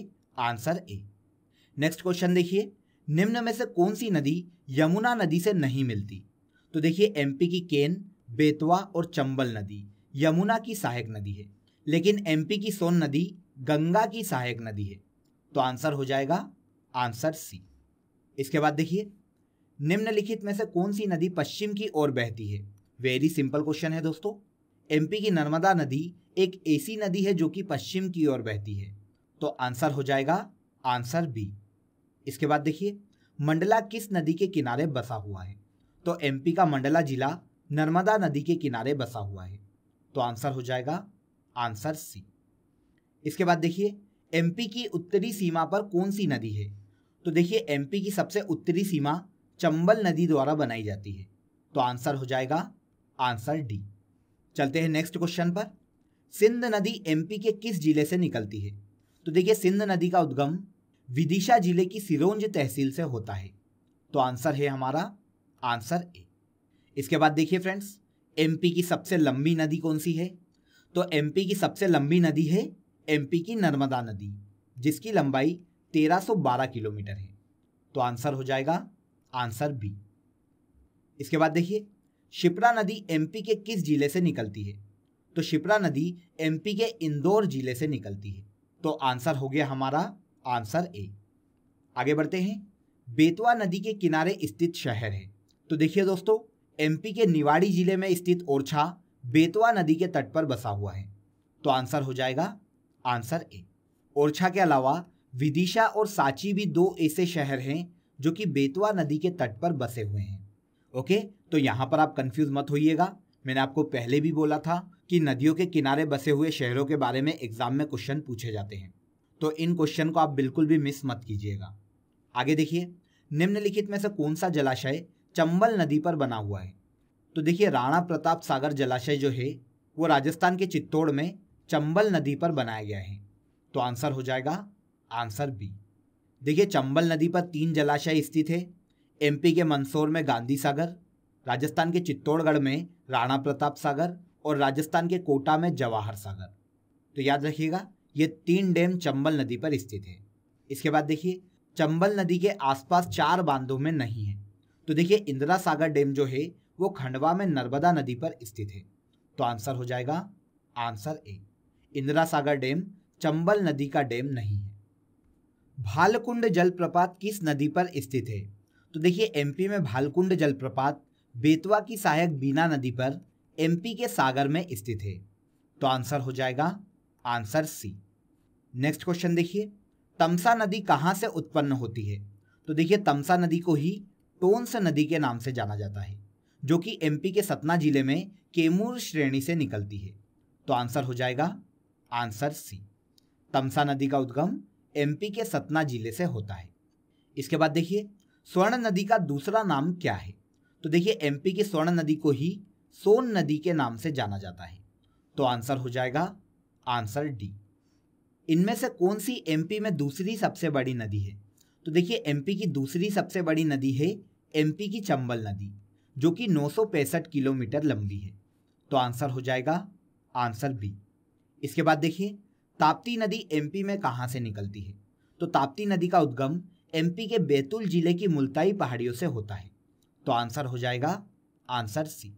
आंसर ए नेक्स्ट क्वेश्चन देखिए निम्न में से कौन सी नदी यमुना नदी से नहीं मिलती तो देखिए एमपी की केन बेतवा और चंबल नदी यमुना की सहायक नदी है लेकिन एमपी की सोन नदी गंगा की सहायक नदी है तो आंसर हो जाएगा आंसर सी इसके बाद देखिए निम्नलिखित में से कौन सी नदी पश्चिम की ओर बहती है वेरी सिंपल क्वेश्चन है दोस्तों एमपी की नर्मदा नदी एक ऐसी नदी है जो कि पश्चिम की ओर बहती है तो आंसर हो जाएगा आंसर बी इसके बाद देखिए मंडला किस नदी के किनारे बसा हुआ है तो एमपी का मंडला जिला नर्मदा नदी के किनारे बसा हुआ है तो आंसर हो जाएगा आंसर सी इसके बाद देखिए एमपी की उत्तरी सीमा पर कौन सी नदी है तो देखिए एमपी की सबसे उत्तरी सीमा चंबल नदी द्वारा बनाई जाती है तो आंसर हो जाएगा आंसर डी चलते हैं नेक्स्ट क्वेश्चन पर सिंध नदी एमपी के किस जिले से निकलती है तो देखिए सिंध नदी का उद्गम विदिशा जिले की सिरोंज तहसील से होता है तो आंसर है हमारा आंसर ए इसके बाद देखिए फ्रेंड्स एमपी की सबसे लंबी नदी कौन सी है तो एमपी की सबसे लंबी नदी है एमपी की नर्मदा नदी जिसकी लंबाई 1312 किलोमीटर है तो आंसर हो जाएगा आंसर बी इसके बाद देखिए शिप्रा नदी एमपी के किस जिले से निकलती है तो शिप्रा नदी एमपी के इंदौर जिले से निकलती है तो आंसर हो गया हमारा आंसर ए आगे बढ़ते हैं बेतवा नदी के किनारे स्थित शहर है तो देखिए दोस्तों एमपी के निवाड़ी जिले में स्थित ओरछा बेतवा नदी के तट पर बसा हुआ है तो आंसर हो जाएगा आंसर ए ओरछा के अलावा विदिशा और सांची भी दो ऐसे शहर हैं जो कि बेतवा नदी के तट पर बसे हुए हैं ओके तो यहाँ पर आप कंफ्यूज मत होइएगा मैंने आपको पहले भी बोला था कि नदियों के किनारे बसे हुए शहरों के बारे में एग्जाम में क्वेश्चन पूछे जाते हैं तो इन क्वेश्चन को आप बिल्कुल भी मिस मत कीजिएगा आगे देखिए निम्नलिखित में से कौन सा जलाशय चंबल नदी पर बना हुआ है तो देखिए राणा प्रताप सागर जलाशय जो है वो राजस्थान के चित्तौड़ में चंबल नदी पर बनाया गया है तो आंसर हो जाएगा आंसर बी देखिए चंबल नदी पर तीन जलाशय स्थित है एमपी के मंदसौर में गांधी सागर राजस्थान के चित्तौड़गढ़ में राणा प्रताप सागर और राजस्थान के कोटा में जवाहर सागर तो याद रखिएगा ये तीन डैम चंबल नदी पर स्थित है इसके बाद देखिए चंबल नदी के आसपास चार बांधों में नहीं है तो देखिए इंदिरा सागर डैम जो है वो खंडवा में नर्मदा नदी पर स्थित है तो आंसर हो जाएगा answer A Indira Sagar dam Chambal नदी का डैम नहीं है भालकुंड जलप्रपात किस नदी पर स्थित है तो देखिए एमपी में भालकुंड जलप्रपात बेतवा की सहायक बीना नदी पर एमपी के सागर में स्थित है तो आंसर हो जाएगा आंसर सी नेक्स्ट क्वेश्चन देखिए तमसा नदी कहाँ से उत्पन्न होती है तो देखिए तमसा नदी को ही टोंस नदी के नाम से जाना जाता है जो कि एमपी के सतना जिले में केमूर श्रेणी से निकलती है तो आंसर हो जाएगा आंसर सी तमसा नदी का उद्गम एमपी के सतना जिले से होता है इसके बाद देखिए स्वर्ण नदी का दूसरा नाम क्या है तो देखिए एमपी की स्वर्ण नदी को ही सोन नदी के नाम से जाना जाता है तो आंसर हो जाएगा आंसर डी इनमें से कौन सी एमपी में दूसरी सबसे बड़ी नदी है तो देखिए एमपी की दूसरी सबसे बड़ी नदी है एमपी की चंबल नदी जो कि नौ किलोमीटर लंबी है तो आंसर हो जाएगा आंसर बी इसके बाद देखिए ताप्ती नदी एमपी में कहाँ से निकलती है तो ताप्ती नदी का उद्गम एमपी के बैतूल जिले की मुल्ताई पहाड़ियों से होता है तो आंसर हो जाएगा आंसर सी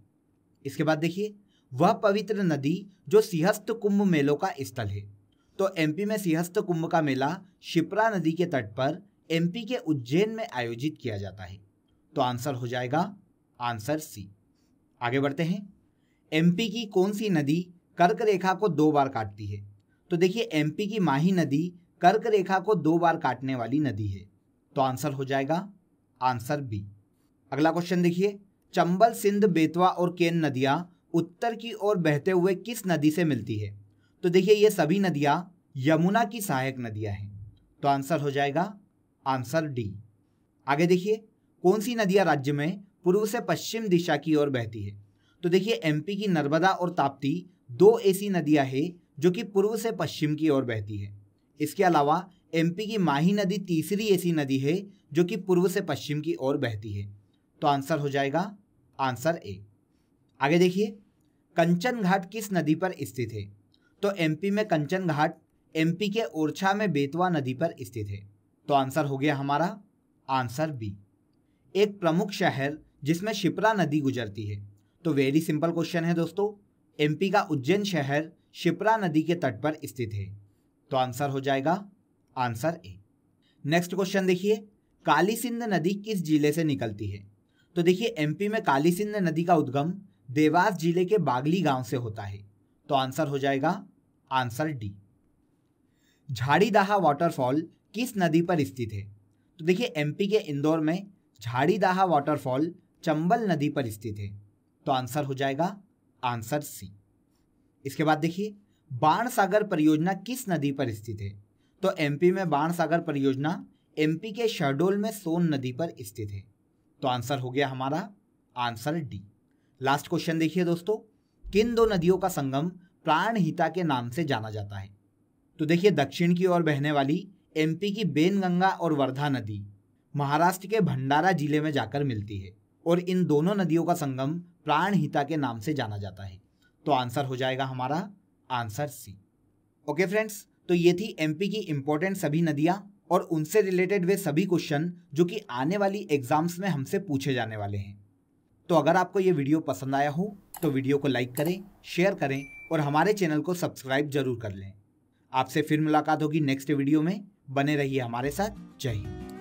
इसके बाद देखिए वह पवित्र नदी जो सिंहस्त कुंभ मेलों का स्थल है तो एमपी में सिंहस्त कुंभ का मेला शिप्रा नदी के तट पर एमपी के उज्जैन में आयोजित किया जाता है तो आंसर हो जाएगा आंसर सी आगे बढ़ते हैं एमपी की कौन सी नदी कर्क रेखा को दो बार काटती है तो देखिए एमपी की माही नदी कर्क रेखा को दो बार काटने वाली नदी है तो आंसर हो जाएगा आंसर बी अगला क्वेश्चन देखिए चंबल सिंध बेतवा और केन नदियां उत्तर की ओर बहते हुए किस नदी से मिलती है तो देखिए ये सभी नदियां यमुना की सहायक नदियां हैं तो आंसर हो जाएगा आंसर डी आगे देखिए कौन सी नदियां राज्य में पूर्व से पश्चिम दिशा की ओर बहती है तो देखिए एमपी की नर्मदा और ताप्ती दो ऐसी नदियां हैं जो कि पूर्व से पश्चिम की ओर बहती है इसके अलावा एमपी की माही नदी तीसरी ऐसी नदी है जो कि पूर्व से पश्चिम की ओर बहती है तो आंसर हो जाएगा आंसर ए आगे देखिए कंचन घाट किस नदी पर स्थित है तो एमपी में कंचन घाट एमपी के ओरछा में बेतवा नदी पर स्थित है तो आंसर हो गया हमारा आंसर बी एक प्रमुख शहर जिसमें शिप्रा नदी गुजरती है तो वेरी सिंपल क्वेश्चन है दोस्तों एमपी का उज्जैन शहर शिप्रा नदी के तट पर स्थित है तो आंसर हो जाएगा आंसर ए नेक्स्ट क्वेश्चन देखिए काली सिंध नदी किस जिले से निकलती है तो देखिए एमपी में काली सिंध नदी का उद्गम देवास जिले के बागली गांव से होता है तो आंसर हो जाएगा आंसर डी झाड़ीदाहा वाटरफॉल किस नदी पर स्थित है तो देखिए एमपी के इंदौर में झाड़ीदाहा वाटरफॉल चंबल नदी पर स्थित है तो आंसर हो जाएगा आंसर सी इसके बाद देखिए बाण सागर परियोजना किस नदी पर स्थित है तो एमपी में बाण सागर परियोजना एमपी के शहडोल में सोन नदी पर स्थित है तो आंसर हो गया हमारा आंसर डी लास्ट क्वेश्चन देखिए दोस्तों किन दो नदियों का संगम प्राणहिता के नाम से जाना जाता है तो देखिए दक्षिण की ओर बहने वाली एमपी की बेनगंगा और वर्धा नदी महाराष्ट्र के भंडारा जिले में जाकर मिलती है और इन दोनों नदियों का संगम प्राणहिता के नाम से जाना जाता है तो आंसर हो जाएगा हमारा आंसर सी ओके फ्रेंड्स तो ये थी एमपी की इम्पोर्टेंट सभी नदियाँ और उनसे रिलेटेड वे सभी क्वेश्चन जो कि आने वाली एग्जाम्स में हमसे पूछे जाने वाले हैं तो अगर आपको ये वीडियो पसंद आया हो तो वीडियो को लाइक करें शेयर करें और हमारे चैनल को सब्सक्राइब जरूर कर लें आपसे फिर मुलाकात होगी नेक्स्ट वीडियो में बने रहिए हमारे साथ जय हिंद